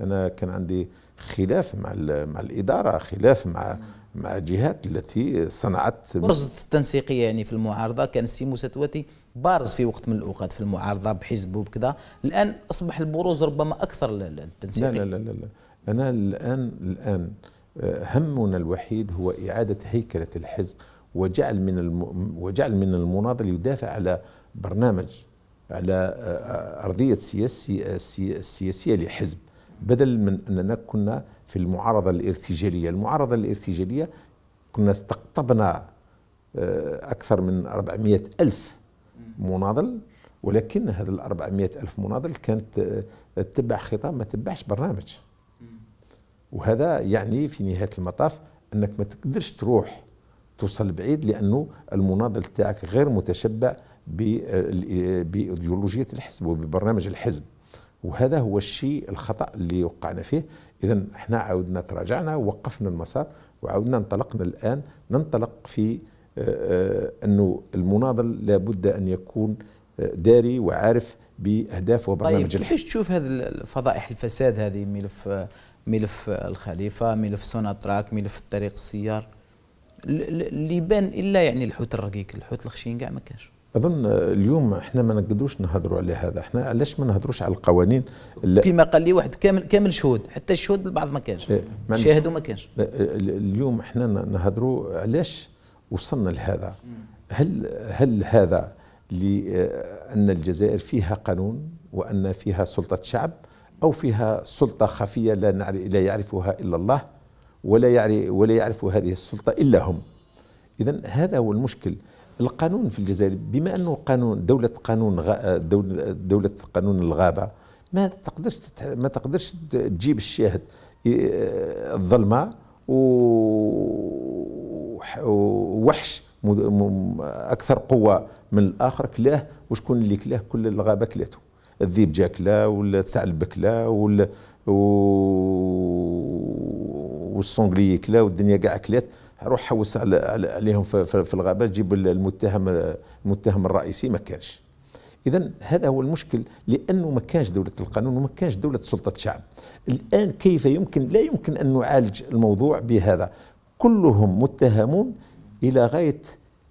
انا كان عندي خلاف مع مع الاداره خلاف مع مع الجهات التي صنعت برزت التنسيقيه يعني في المعارضه كان السي موسى تواتي بارز في وقت من الاوقات في المعارضه بحزبه بكذا الان اصبح البروز ربما اكثر للتنسيقيه لا لا لا لا, لا. انا الان الان همنا الوحيد هو إعادة هيكلة الحزب وجعل من وجعل من المناضل يدافع على برنامج على آه، أرضية سياسي السياسية لحزب بدل من أننا كنا في المعارضة الارتجالية المعارضة الارتجالية كنا استقطبنا آه، أكثر من 400 ألف مناضل ولكن هذا ال 400 ألف مناضل كانت آه، تتبع خطاب ما تتبعش برنامج وهذا يعني في نهايه المطاف انك ما تقدرش تروح توصل بعيد لانه المناضل تاعك غير متشبع بايديولوجيه الحزب وببرنامج الحزب وهذا هو الشيء الخطا اللي وقعنا فيه اذا احنا عاودنا تراجعنا وقفنا المسار وعاودنا انطلقنا الان ننطلق في آه، آه، انه المناضل لابد ان يكون آه، داري وعارف باهداف وبرنامج طيب كيفاش تشوف هذه الفضائح الفساد هذه ملف ملف الخليفه ملف سوناتراك ملف الطريق السيار اللي بان الا يعني الحوت الرقيق الحوت الخشين كاع ما كانش اظن اليوم احنا ما نقدروش نهضروا على هذا احنا علاش ما نهضروش على القوانين كما قال لي واحد كامل كامل شهود حتى الشهود البعض ما كانش شاهدوا ما كانش إيه، اليوم احنا نهضروا علاش وصلنا لهذا هل هل هذا لان الجزائر فيها قانون وان فيها سلطه شعب أو فيها سلطة خفية لا, نعرف لا يعرفها إلا الله ولا يعرف ولا يعرف هذه السلطة إلا هم إذا هذا هو المشكل القانون في الجزائر بما أنه قانون دولة قانون دولة, قانون الغابة ما تقدرش ما تقدرش تجيب الشاهد الظلمة ووحش أكثر قوة من الآخر كلاه وشكون اللي كلاه كل الغابة كلاته الذيب جاكله ولا الثعلب بكله ولا والسونغلي كلا والدنيا كاع كلات روح حوس على عليهم في الغابه جيب المتهم المتهم الرئيسي ما كانش اذا هذا هو المشكل لانه ما كانش دوله القانون وما كانش دوله سلطه شعب الان كيف يمكن لا يمكن ان نعالج الموضوع بهذا كلهم متهمون الى غايه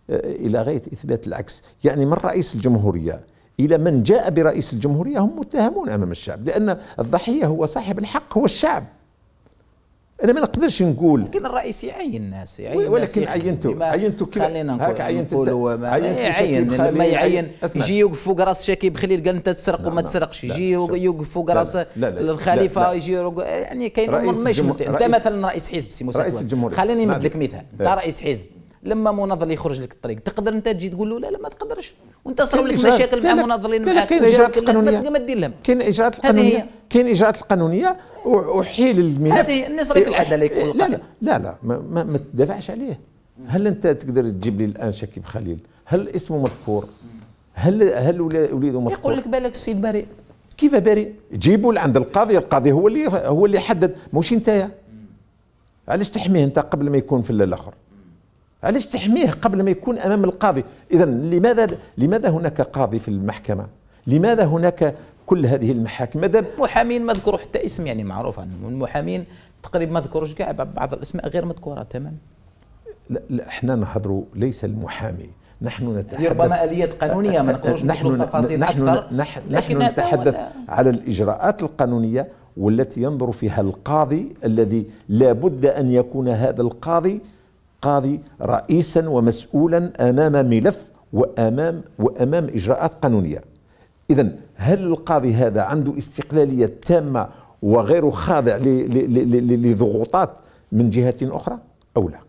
الى غايه اثبات العكس يعني من رئيس الجمهوريه إلى من جاء برئيس الجمهورية هم متهمون أمام الشعب لأن الضحية هو صاحب الحق هو الشعب انا ما نقدرش نقول لكن الرئيس يعين الناس يعين ولكن عينته عينته كيف خلينا نقول عينت يعين إيه، لما يعين يجي يوقف فوق راس شاكيب خليل قال انت تسرق وما تسرقش يجي يوقف فوق راس الخليفه يجي يعني كاين امور ماشي انت مثلا رئيس حزب سي موسى خليني نمد لك مثال إيه. انت رئيس حزب لما مناضل يخرج لك الطريق تقدر انت تجي تقول له لا لا ما تقدرش وانت صراو لك مشاكل مع مناضلين معك كاين اجراءات قانونيه ما دير لهم كاين اجراءات قانونيه كاين اجراءات قانونيه وحيل الملف هذه الناس في إيه، العداله إيه، يكون لا لا لا, لا ما, ما, ما تدافعش عليه هل انت تقدر تجيب لي الان شكيب خليل هل اسمه مذكور هل هل وليده مذكور يقول لك بالك السيد بريء كيف بريء جيبوا لعند القاضي القاضي هو اللي هو اللي حدد مش انت علاش تحميه انت قبل ما يكون في الاخر علاش تحميه قبل ما يكون امام القاضي اذا لماذا لماذا هناك قاضي في المحكمه لماذا هناك كل هذه المحاكم ماذا محامين ما ذكروا حتى اسم يعني معروف عنهم المحامين تقريبا ما ذكروش كاع بعض الاسماء غير مذكوره تماما لا, لا احنا نحضروا ليس المحامي نحن نتحدث ربما اليات قانونيه ما أه، أه، نقدروش نحن تفاصيل نحن اكثر نحن, نحن نتحدث على الاجراءات القانونيه والتي ينظر فيها القاضي الذي لا بد ان يكون هذا القاضي قاضي رئيسا ومسؤولا امام ملف وامام وامام اجراءات قانونيه اذا هل القاضي هذا عنده استقلاليه تامه وغير خاضع لضغوطات من جهه اخرى او لا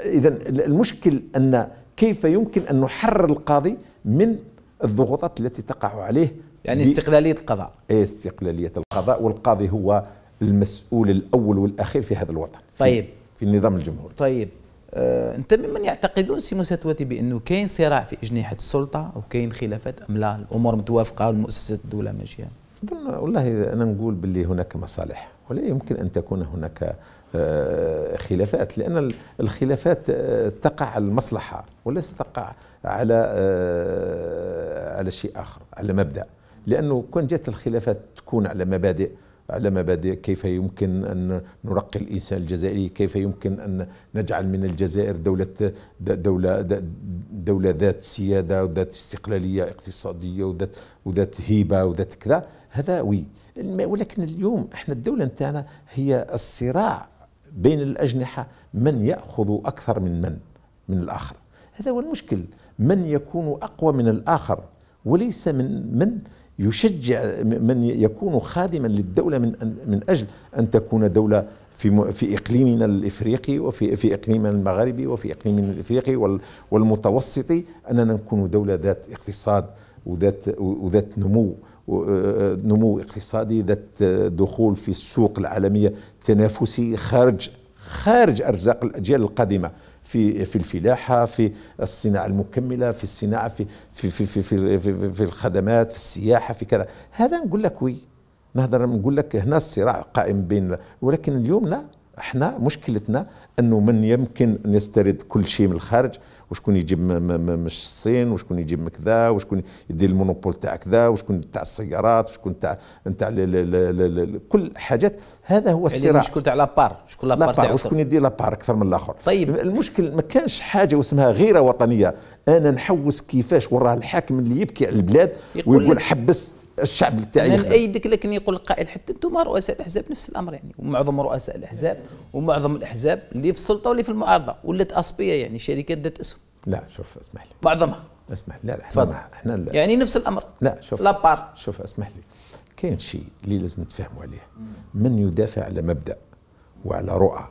اذا المشكل ان كيف يمكن ان نحرر القاضي من الضغوطات التي تقع عليه يعني استقلاليه القضاء إيه، استقلاليه القضاء والقاضي هو المسؤول الاول والاخير في هذا الوطن طيب في النظام الجمهوري طيب آه انت ممن يعتقدون سي تواتي بانه كاين صراع في اجنحه السلطه وكاين خلافات ام لا الامور متوافقه والمؤسسات الدوله ماشيه والله انا نقول باللي هناك مصالح ولا يمكن ان تكون هناك آه، خلافات لان الخلافات آه، تقع على المصلحه وليس تقع على على شيء اخر على مبدا لانه كون جات الخلافات تكون على مبادئ على مبادئ كيف يمكن أن نرقي الإنسان الجزائري كيف يمكن أن نجعل من الجزائر دولة دولة دولة ذات سيادة وذات استقلالية اقتصادية وذات وذات هيبة وذات كذا هذا وي ولكن اليوم احنا الدولة نتاعنا هي الصراع بين الأجنحة من يأخذ أكثر من من من الآخر هذا هو المشكل من يكون أقوى من الآخر وليس من من يشجع من يكون خادما للدولة من من أجل أن تكون دولة في في إقليمنا الإفريقي وفي في إقليمنا المغربي وفي إقليمنا الإفريقي والمتوسطي أننا نكون دولة ذات اقتصاد وذات وذات نمو آه، آه، نمو اقتصادي ذات آه، دخول في السوق العالمية تنافسي خارج خارج أرزاق الأجيال القادمة في في الفلاحه في الصناعه المكمله في الصناعه في في في في في, في, في الخدمات في السياحه في كذا هذا نقول لك وي نهضر نقول لك هنا الصراع قائم بين ولكن اليوم لا احنا مشكلتنا انه من يمكن نسترد كل شيء من الخارج وشكون يجيب من الصين وشكون يجيب من كذا وشكون يدير المونوبول تاع كذا وشكون تاع السيارات وشكون تاع نتاع كل حاجات هذا هو يعني الصراع يعني المشكل تاع لابار شكون لابار تاع وشكون يدير لابار اكثر من الاخر طيب المشكل ما كانش حاجه واسمها غيره وطنيه انا نحوس كيفاش وراه الحاكم اللي يبكي على البلاد ويقول حبس الشعب تاعي انا نايدك لكن يقول القائل حتى انتم رؤساء الاحزاب نفس الامر يعني ومعظم رؤساء الاحزاب ومعظم الاحزاب اللي في السلطه واللي في المعارضه ولات اصبيه يعني شركات ذات اسم لا شوف اسمح لي معظمها اسمح لي لا احنا احنا لا. يعني نفس الامر لا شوف لابار شوف اسمح لي كاين شيء اللي لازم نتفاهموا عليه من يدافع على مبدا وعلى رؤى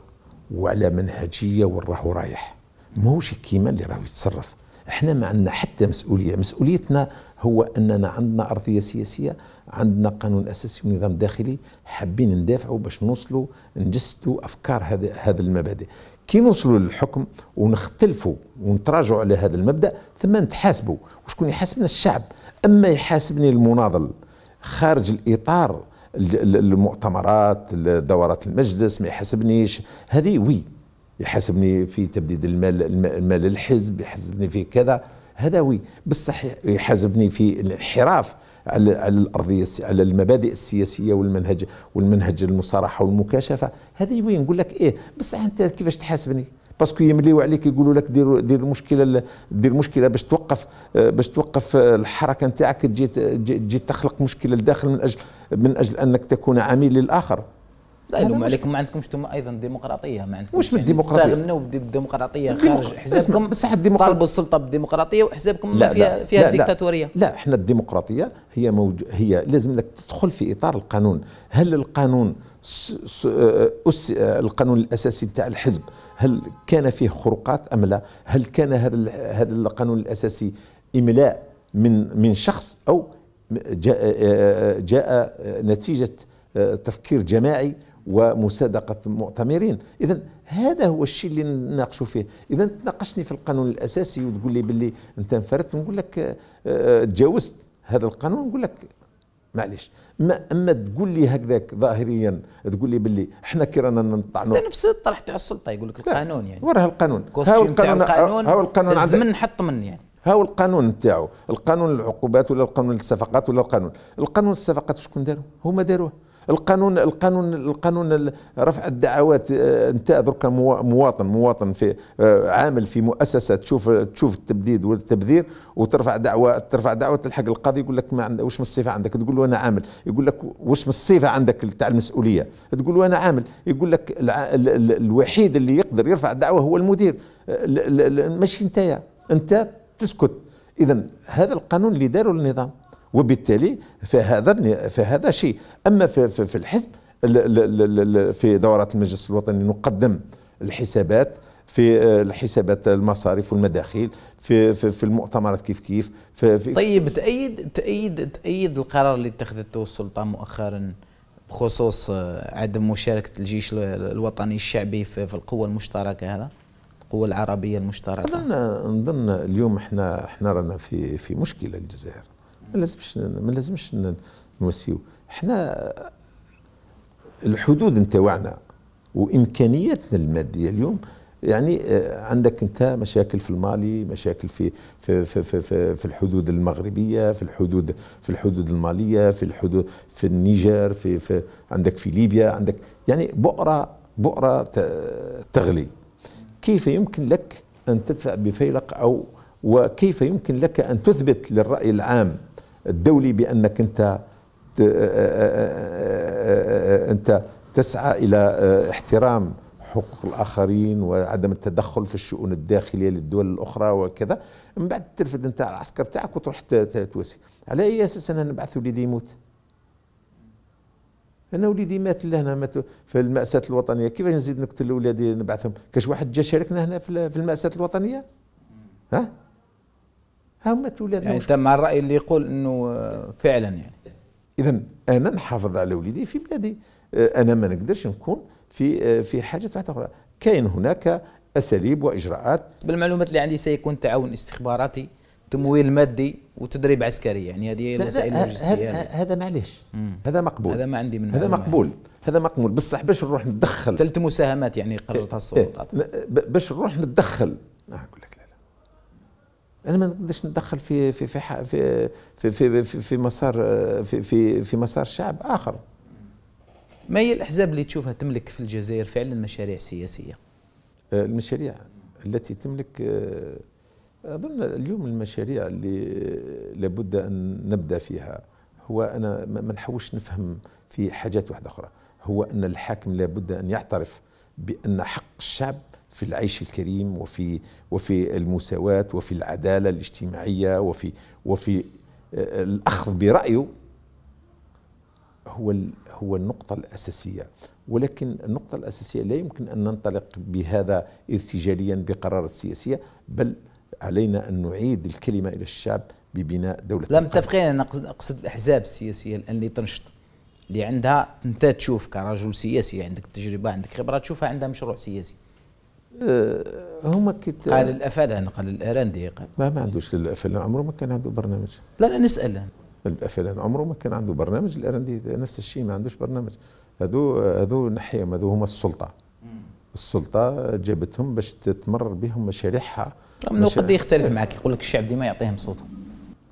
وعلى منهجيه وين رايح ماهوش كيما اللي راهو يتصرف احنا ما عندنا حتى مسؤوليه مسؤوليتنا هو اننا عندنا ارضيه سياسيه عندنا قانون اساسي ونظام داخلي حابين ندافعوا باش نوصلوا نجسدوا افكار هذا المبادئ كي نوصلوا للحكم ونختلفوا ونتراجعوا على هذا المبدا ثم نتحاسبوا وشكون يحاسبنا الشعب اما يحاسبني المناضل خارج الاطار المؤتمرات دورات المجلس ما يحاسبنيش هذه وي يحاسبني في تبديد المال المال الحزب يحاسبني في كذا هذا وي بصح يحاسبني في الانحراف على على الارضيه على المبادئ السياسيه والمنهج والمنهج المصارحه والمكاشفه هذه وين نقول لك ايه بصح انت كيفاش تحاسبني باسكو يمليو عليك يقولوا لك دير دير المشكله دير مشكله باش توقف باش توقف الحركه نتاعك تجي تجي تخلق مشكله لداخل من اجل من اجل انك تكون عميل للاخر لا ما عليكم ما عندكمش انتم ايضا ديمقراطيه ما عندكمش واش يعني بالديمقراطيه تستغنوا بالديمقراطيه خارج احزابكم بصح الديمقراطيه طالبوا السلطه بالديمقراطيه واحزابكم لا فيها لا فيها لا ديكتاتوريه لا, لا احنا الديمقراطيه هي موج... هي لازم لك تدخل في اطار القانون هل القانون س... س... أه، أس... أه، القانون الاساسي تاع الحزب هل كان فيه خروقات ام لا هل كان هذا هذا القانون الاساسي املاء من من شخص او جاء, أه، جاء نتيجه تفكير جماعي ومصادقه مؤتمرين اذا هذا هو الشيء اللي نناقشوا فيه اذا تناقشني في القانون الاساسي وتقول لي باللي انت انفردت نقول لك آه، آه، تجاوزت هذا القانون نقول لك معليش ما اما تقول لي هكذاك ظاهريا تقول لي باللي احنا كي رانا نطعنوا انت نفس الطرح تاع السلطه يقول لك القانون يعني وراه القانون هو القانون هو القانون من حط من يعني ها هو القانون نتاعو القانون العقوبات ولا القانون الصفقات ولا القانون القانون الصفقات شكون داروا هما داروه القانون القانون القانون رفع الدعوات آه، انت درك مواطن مواطن في آه، عامل في مؤسسه تشوف تشوف التبديد والتبذير وترفع دعوه ترفع دعوه تلحق القاضي يقول لك ما عندك واش من الصفه عندك تقول له انا عامل يقول لك واش من الصفه عندك تاع المسؤوليه تقول له انا عامل يقول لك الوحيد اللي يقدر يرفع دعوه هو المدير ماشي انت انت تسكت اذا هذا القانون اللي داره النظام وبالتالي فهذا فهذا شيء اما في, في, في الحزب في دورات المجلس الوطني نقدم الحسابات في آه، الحسابات المصاريف والمداخيل في في, في المؤتمرات كيف كيف في في طيب تأيد تأيد تأيد القرار اللي اتخذته السلطة مؤخرا بخصوص آه، عدم مشاركة الجيش الوطني الشعبي في, في القوة المشتركة هذا القوة العربية المشتركة نظن اليوم احنا احنا رانا في في مشكلة الجزائر ما لازمش ما لازمش نوسيو احنا الحدود نتاعنا وامكانياتنا الماديه اليوم يعني آه، عندك انت مشاكل في المالي مشاكل في في في في, في, في الحدود المغربيه في الحدود في الحدود الماليه في الحدود في النيجر في, في عندك في ليبيا عندك يعني بؤره بؤره تغلي كيف يمكن لك ان تدفع بفيلق او وكيف يمكن لك ان تثبت للراي العام الدولي بانك انت انت تسعى الى احترام حقوق الاخرين وعدم التدخل في الشؤون الداخليه للدول الاخرى وكذا من بعد ترفد انت العسكر تاعك وتروح تواسي على اي اساس انا نبعث وليدي يموت انا وليدي مات لهنا مات في الماساه الوطنيه كيفاش نزيد نقتل اولادي نبعثهم كاش واحد جا شاركنا هنا في الماساه الوطنيه ها هما ولادنا يعني انت مع الراي اللي يقول انه فعلا يعني اذا انا نحافظ على وليدي في بلادي آه، انا ما نقدرش نكون في آه، في حاجه تحت اخرى كاين هناك اساليب واجراءات بالمعلومات اللي عندي سيكون تعاون استخباراتي تمويل مادي وتدريب عسكري يعني هذه هي الوسائل اللوجستيه هذا معليش هذا مقبول هذا ما عندي من هذا مقبول هذا مقبول بصح باش نروح نتدخل ثلاث مساهمات يعني قررتها إيه، السلطات إيه، باش نروح نتدخل نقول نعم، انا ما نقدرش نتدخل في في في في في في, في, مسار في في في مسار شعب اخر ما هي الاحزاب اللي تشوفها تملك في الجزائر فعلا مشاريع سياسيه آه، المشاريع التي تملك آه، اظن اليوم المشاريع اللي لابد ان نبدا فيها هو انا ما نحاولش نفهم في حاجات واحده اخرى هو ان الحاكم لابد ان يعترف بان حق الشعب في العيش الكريم وفي وفي المساواة وفي العدالة الاجتماعية وفي وفي آه، الأخذ برأيه هو هو النقطة الأساسية ولكن النقطة الأساسية لا يمكن أن ننطلق بهذا ارتجاليا بقرارات سياسية بل علينا أن نعيد الكلمة إلى الشعب ببناء دولة لا متفقين أنا أقصد الأحزاب السياسية الآن اللي تنشط اللي عندها أنت تشوف كرجل سياسي عندك تجربة عندك خبرة تشوفها عندها مشروع سياسي آه، هما كت قال الافلان قال الاراندي قال ما ما عندوش الافلان عمره ما كان عنده برنامج لا لا نسال الافلان عمره ما كان عنده برنامج الاراندي نفس الشيء ما عندوش برنامج هذو هذو نحيهم هذو هما السلطه السلطه جابتهم باش تتمر بهم مشاريعها قد يختلف معك يقول لك الشعب ديما يعطيهم صوتهم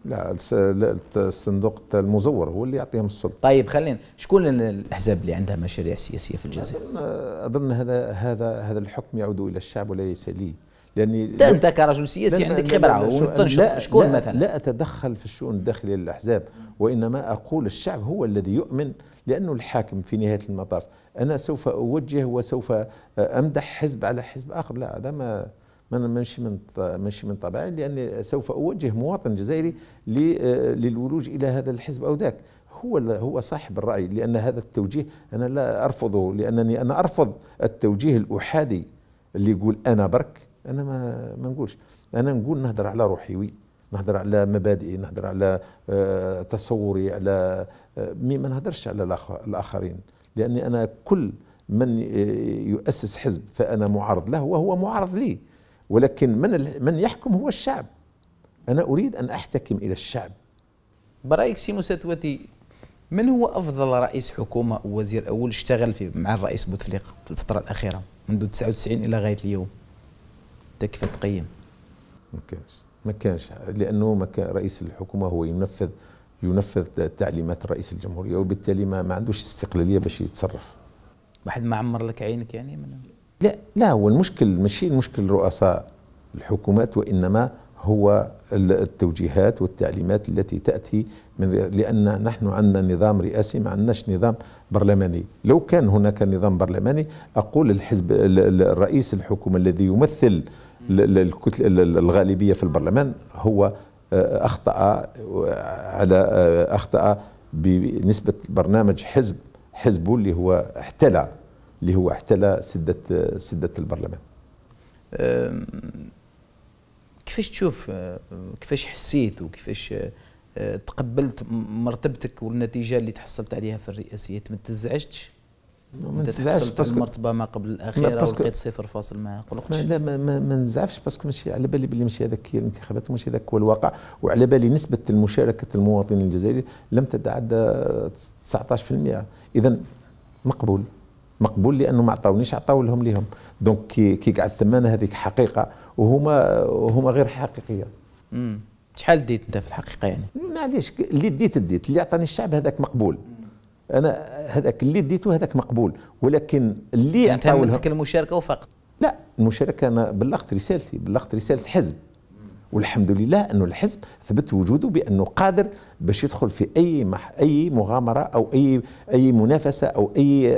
لا الصندوق المزور هو اللي يعطيهم السلطه طيب خلينا شكون الاحزاب اللي عندها مشاريع سياسيه في الجزائر اظن, أظن هذا هذا هذا الحكم يعود الى الشعب وليس لي لاني انت انت كرجل سياسي عندك خبره وتنشط شكون مثلا لا اتدخل في الشؤون الداخليه للاحزاب وانما اقول الشعب هو الذي يؤمن لانه الحاكم في نهايه المطاف انا سوف اوجه وسوف امدح حزب على حزب اخر لا هذا ما من ماشي من ماشي من طبيعي لاني سوف اوجه مواطن جزائري للولوج الى هذا الحزب او ذاك هو هو صاحب الراي لان هذا التوجيه انا لا ارفضه لانني انا ارفض التوجيه الاحادي اللي يقول انا برك انا ما ما نقولش انا نقول نهضر على روحي وين نهضر على مبادئي نهضر على آه، تصوري على آه، ما نهضرش على الاخرين لاني انا كل من آه، يؤسس حزب فانا معارض له وهو معارض لي ولكن من من يحكم هو الشعب انا اريد ان احتكم الى الشعب برايك سي موسى من هو افضل رئيس حكومه او وزير اول اشتغل في مع الرئيس بوتفليقه في الفتره الاخيره منذ 99 الى غايه اليوم انت كيف تقيم ما كانش ما كانش لانه ما كان رئيس الحكومه هو ينفذ ينفذ تعليمات رئيس الجمهوريه وبالتالي ما, ما عندوش استقلاليه باش يتصرف واحد ما عمر لك عينك يعني من لا لا هو المشكل ماشي المشكل رؤساء الحكومات وانما هو التوجيهات والتعليمات التي تاتي من لان نحن عندنا نظام رئاسي ما عندناش نظام برلماني، لو كان هناك نظام برلماني اقول الحزب الرئيس الحكومه الذي يمثل الغالبيه في البرلمان هو آه، اخطا آه، على آه، اخطا بنسبه برنامج حزب حزبه اللي هو احتلى اللي هو احتلى سده سده البرلمان كيفاش تشوف كيفاش حسيت وكيفاش أه، تقبلت مرتبتك والنتيجه اللي تحصلت عليها في الرئاسية ما تزعجتش ما تزعجش باسكو المرتبه ما قبل الاخيره ولقيت صفر فاصل ما قلقتش لا ما, ما, ما نزعفش باسكو ماشي على بالي بلي ماشي هذاك هي الانتخابات وماشي هذاك هو الواقع وعلى بالي نسبه المشاركه المواطنين الجزائري لم تتعدى 19% اذا مقبول مقبول لانه ما عطاونيش عطاو لهم ليهم دونك كي كي قعد ثمانه هذيك حقيقه وهما هما غير حقيقيه امم شحال ديت انت في الحقيقه يعني معليش اللي ديت ديت اللي عطاني الشعب هذاك مقبول انا هذاك اللي ديته هذاك مقبول ولكن اللي انت عطاو لهم المشاركه وفقط لا المشاركه انا بلغت رسالتي بلغت رساله حزب والحمد لله انه الحزب ثبت وجوده بانه قادر باش يدخل في اي مح اي مغامره او اي اي منافسه او اي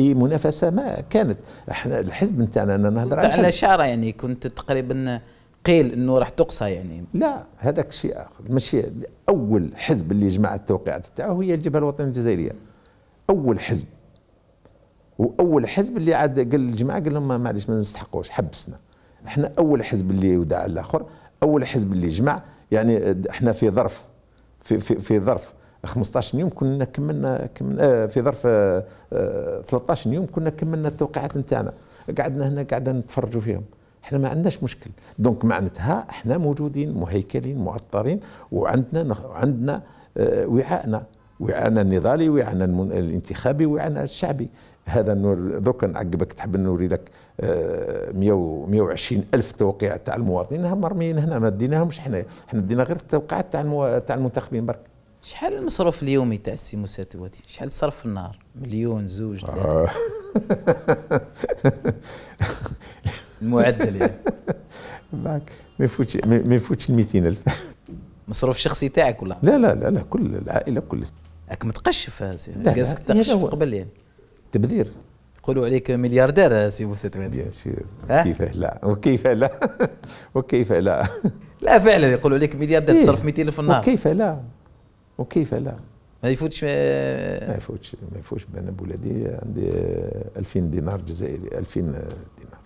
اي منافسه ما كانت احنا الحزب نتاعنا انا نهضر على على شعره يعني كنت تقريبا قيل انه راح تقصى يعني لا هذاك شيء اخر ماشي اول حزب اللي جمع التوقيعات تاعه هي الجبهه الوطنيه الجزائريه اول حزب واول حزب اللي عاد قال الجماعه قال لهم معليش ما نستحقوش حبسنا احنا اول حزب اللي ودع الاخر اول حزب اللي جمع يعني احنا في ظرف في في, في ظرف 15 يوم كنا كملنا كملنا آه، في ظرف 13 آه، آه، يوم كنا كملنا التوقيعات نتاعنا قعدنا هنا قاعدين نتفرجوا فيهم احنا ما عندناش مشكل دونك معناتها احنا موجودين مهيكلين معطرين وعندنا عندنا وعاءنا وعاءنا النضالي وعاءنا الانتخابي وعاءنا الشعبي هذا النور دوكا نعقبك تحب نوري لك 120 الف توقيع تاع المواطنين هم مرميين هنا ما ديناهمش حنا حنا دينا غير التوقيعات تاع المو... تاع المنتخبين برك شحال المصروف اليومي تاع السي موسى تواتي شحال صرف في النهار مليون زوج آه. المعدل يعني معك ما يفوتش ما يفوتش 200 الف مصروف شخصي تاعك ولا لا لا لا, لا كل العائله كل راك متقشف هذا آه، قاسك تقشف قبل يعني تبذير يقولوا عليك ملياردير سي بوسيت بيان سور لا وكيف لا وكيف لا لا فعلا يقولوا عليك ملياردير تصرف 200 إيه. الف النهار وكيف لا وكيف لا ما يفوتش ما يفوتش ما يفوتش بان بولادي عندي 2000 دينار جزائري 2000 دينار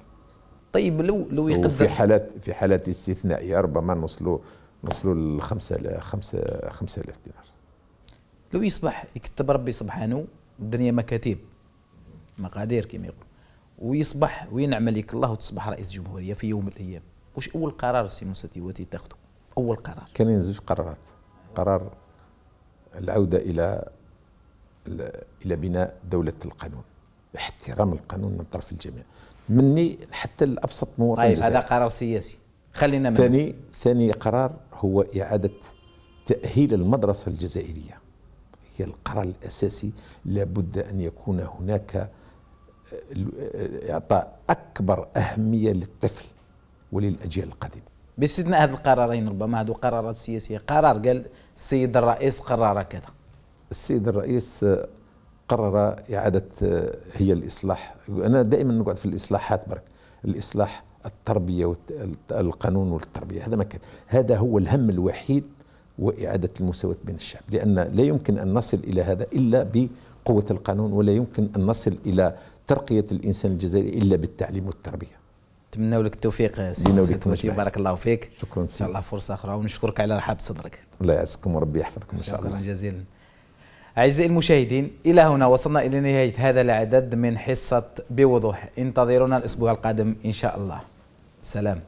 طيب لو لو يقدر في حالات في حالات استثنائيه ربما نوصلوا نوصلوا ل 5 5 5000 دينار لو يصبح يكتب ربي سبحانه الدنيا مكاتب مقادير كما يقول ويصبح وينعم عليك الله وتصبح رئيس جمهوريه في يوم من الايام واش اول قرار السي موسى تيواتي تاخذه اول قرار كان زوج قرارات قرار العوده الى الى بناء دوله القانون احترام القانون من طرف الجميع مني حتى الابسط مواطن طيب هذا قرار سياسي خلينا منه ثاني ثاني قرار هو اعاده تاهيل المدرسه الجزائريه هي القرار الاساسي لابد ان يكون هناك اعطاء اكبر اهميه للطفل وللاجيال القادمه باستثناء هذا القرارين ربما هذو قرارات سياسيه قرار قال السيد الرئيس قرر كذا السيد الرئيس آه، قرر اعاده آه، هي الاصلاح انا دائما نقعد في الاصلاحات برك الاصلاح التربيه القانون والتربيه هذا ما كان هذا هو الهم الوحيد واعاده المساواه بين الشعب لان لا يمكن ان نصل الى هذا الا بقوه القانون ولا يمكن ان نصل الى ترقية الإنسان الجزائري إلا بالتعليم والتربية نتمنوا لك التوفيق سي بارك الله فيك شكرا ان شاء الله فرصه اخرى ونشكرك على رحاب صدرك الله يعزكم وربي يحفظكم ان شاء الله شكرا جزيلا أعزائي المشاهدين إلى هنا وصلنا إلى نهاية هذا العدد من حصة بوضوح انتظرونا الأسبوع القادم إن شاء الله سلام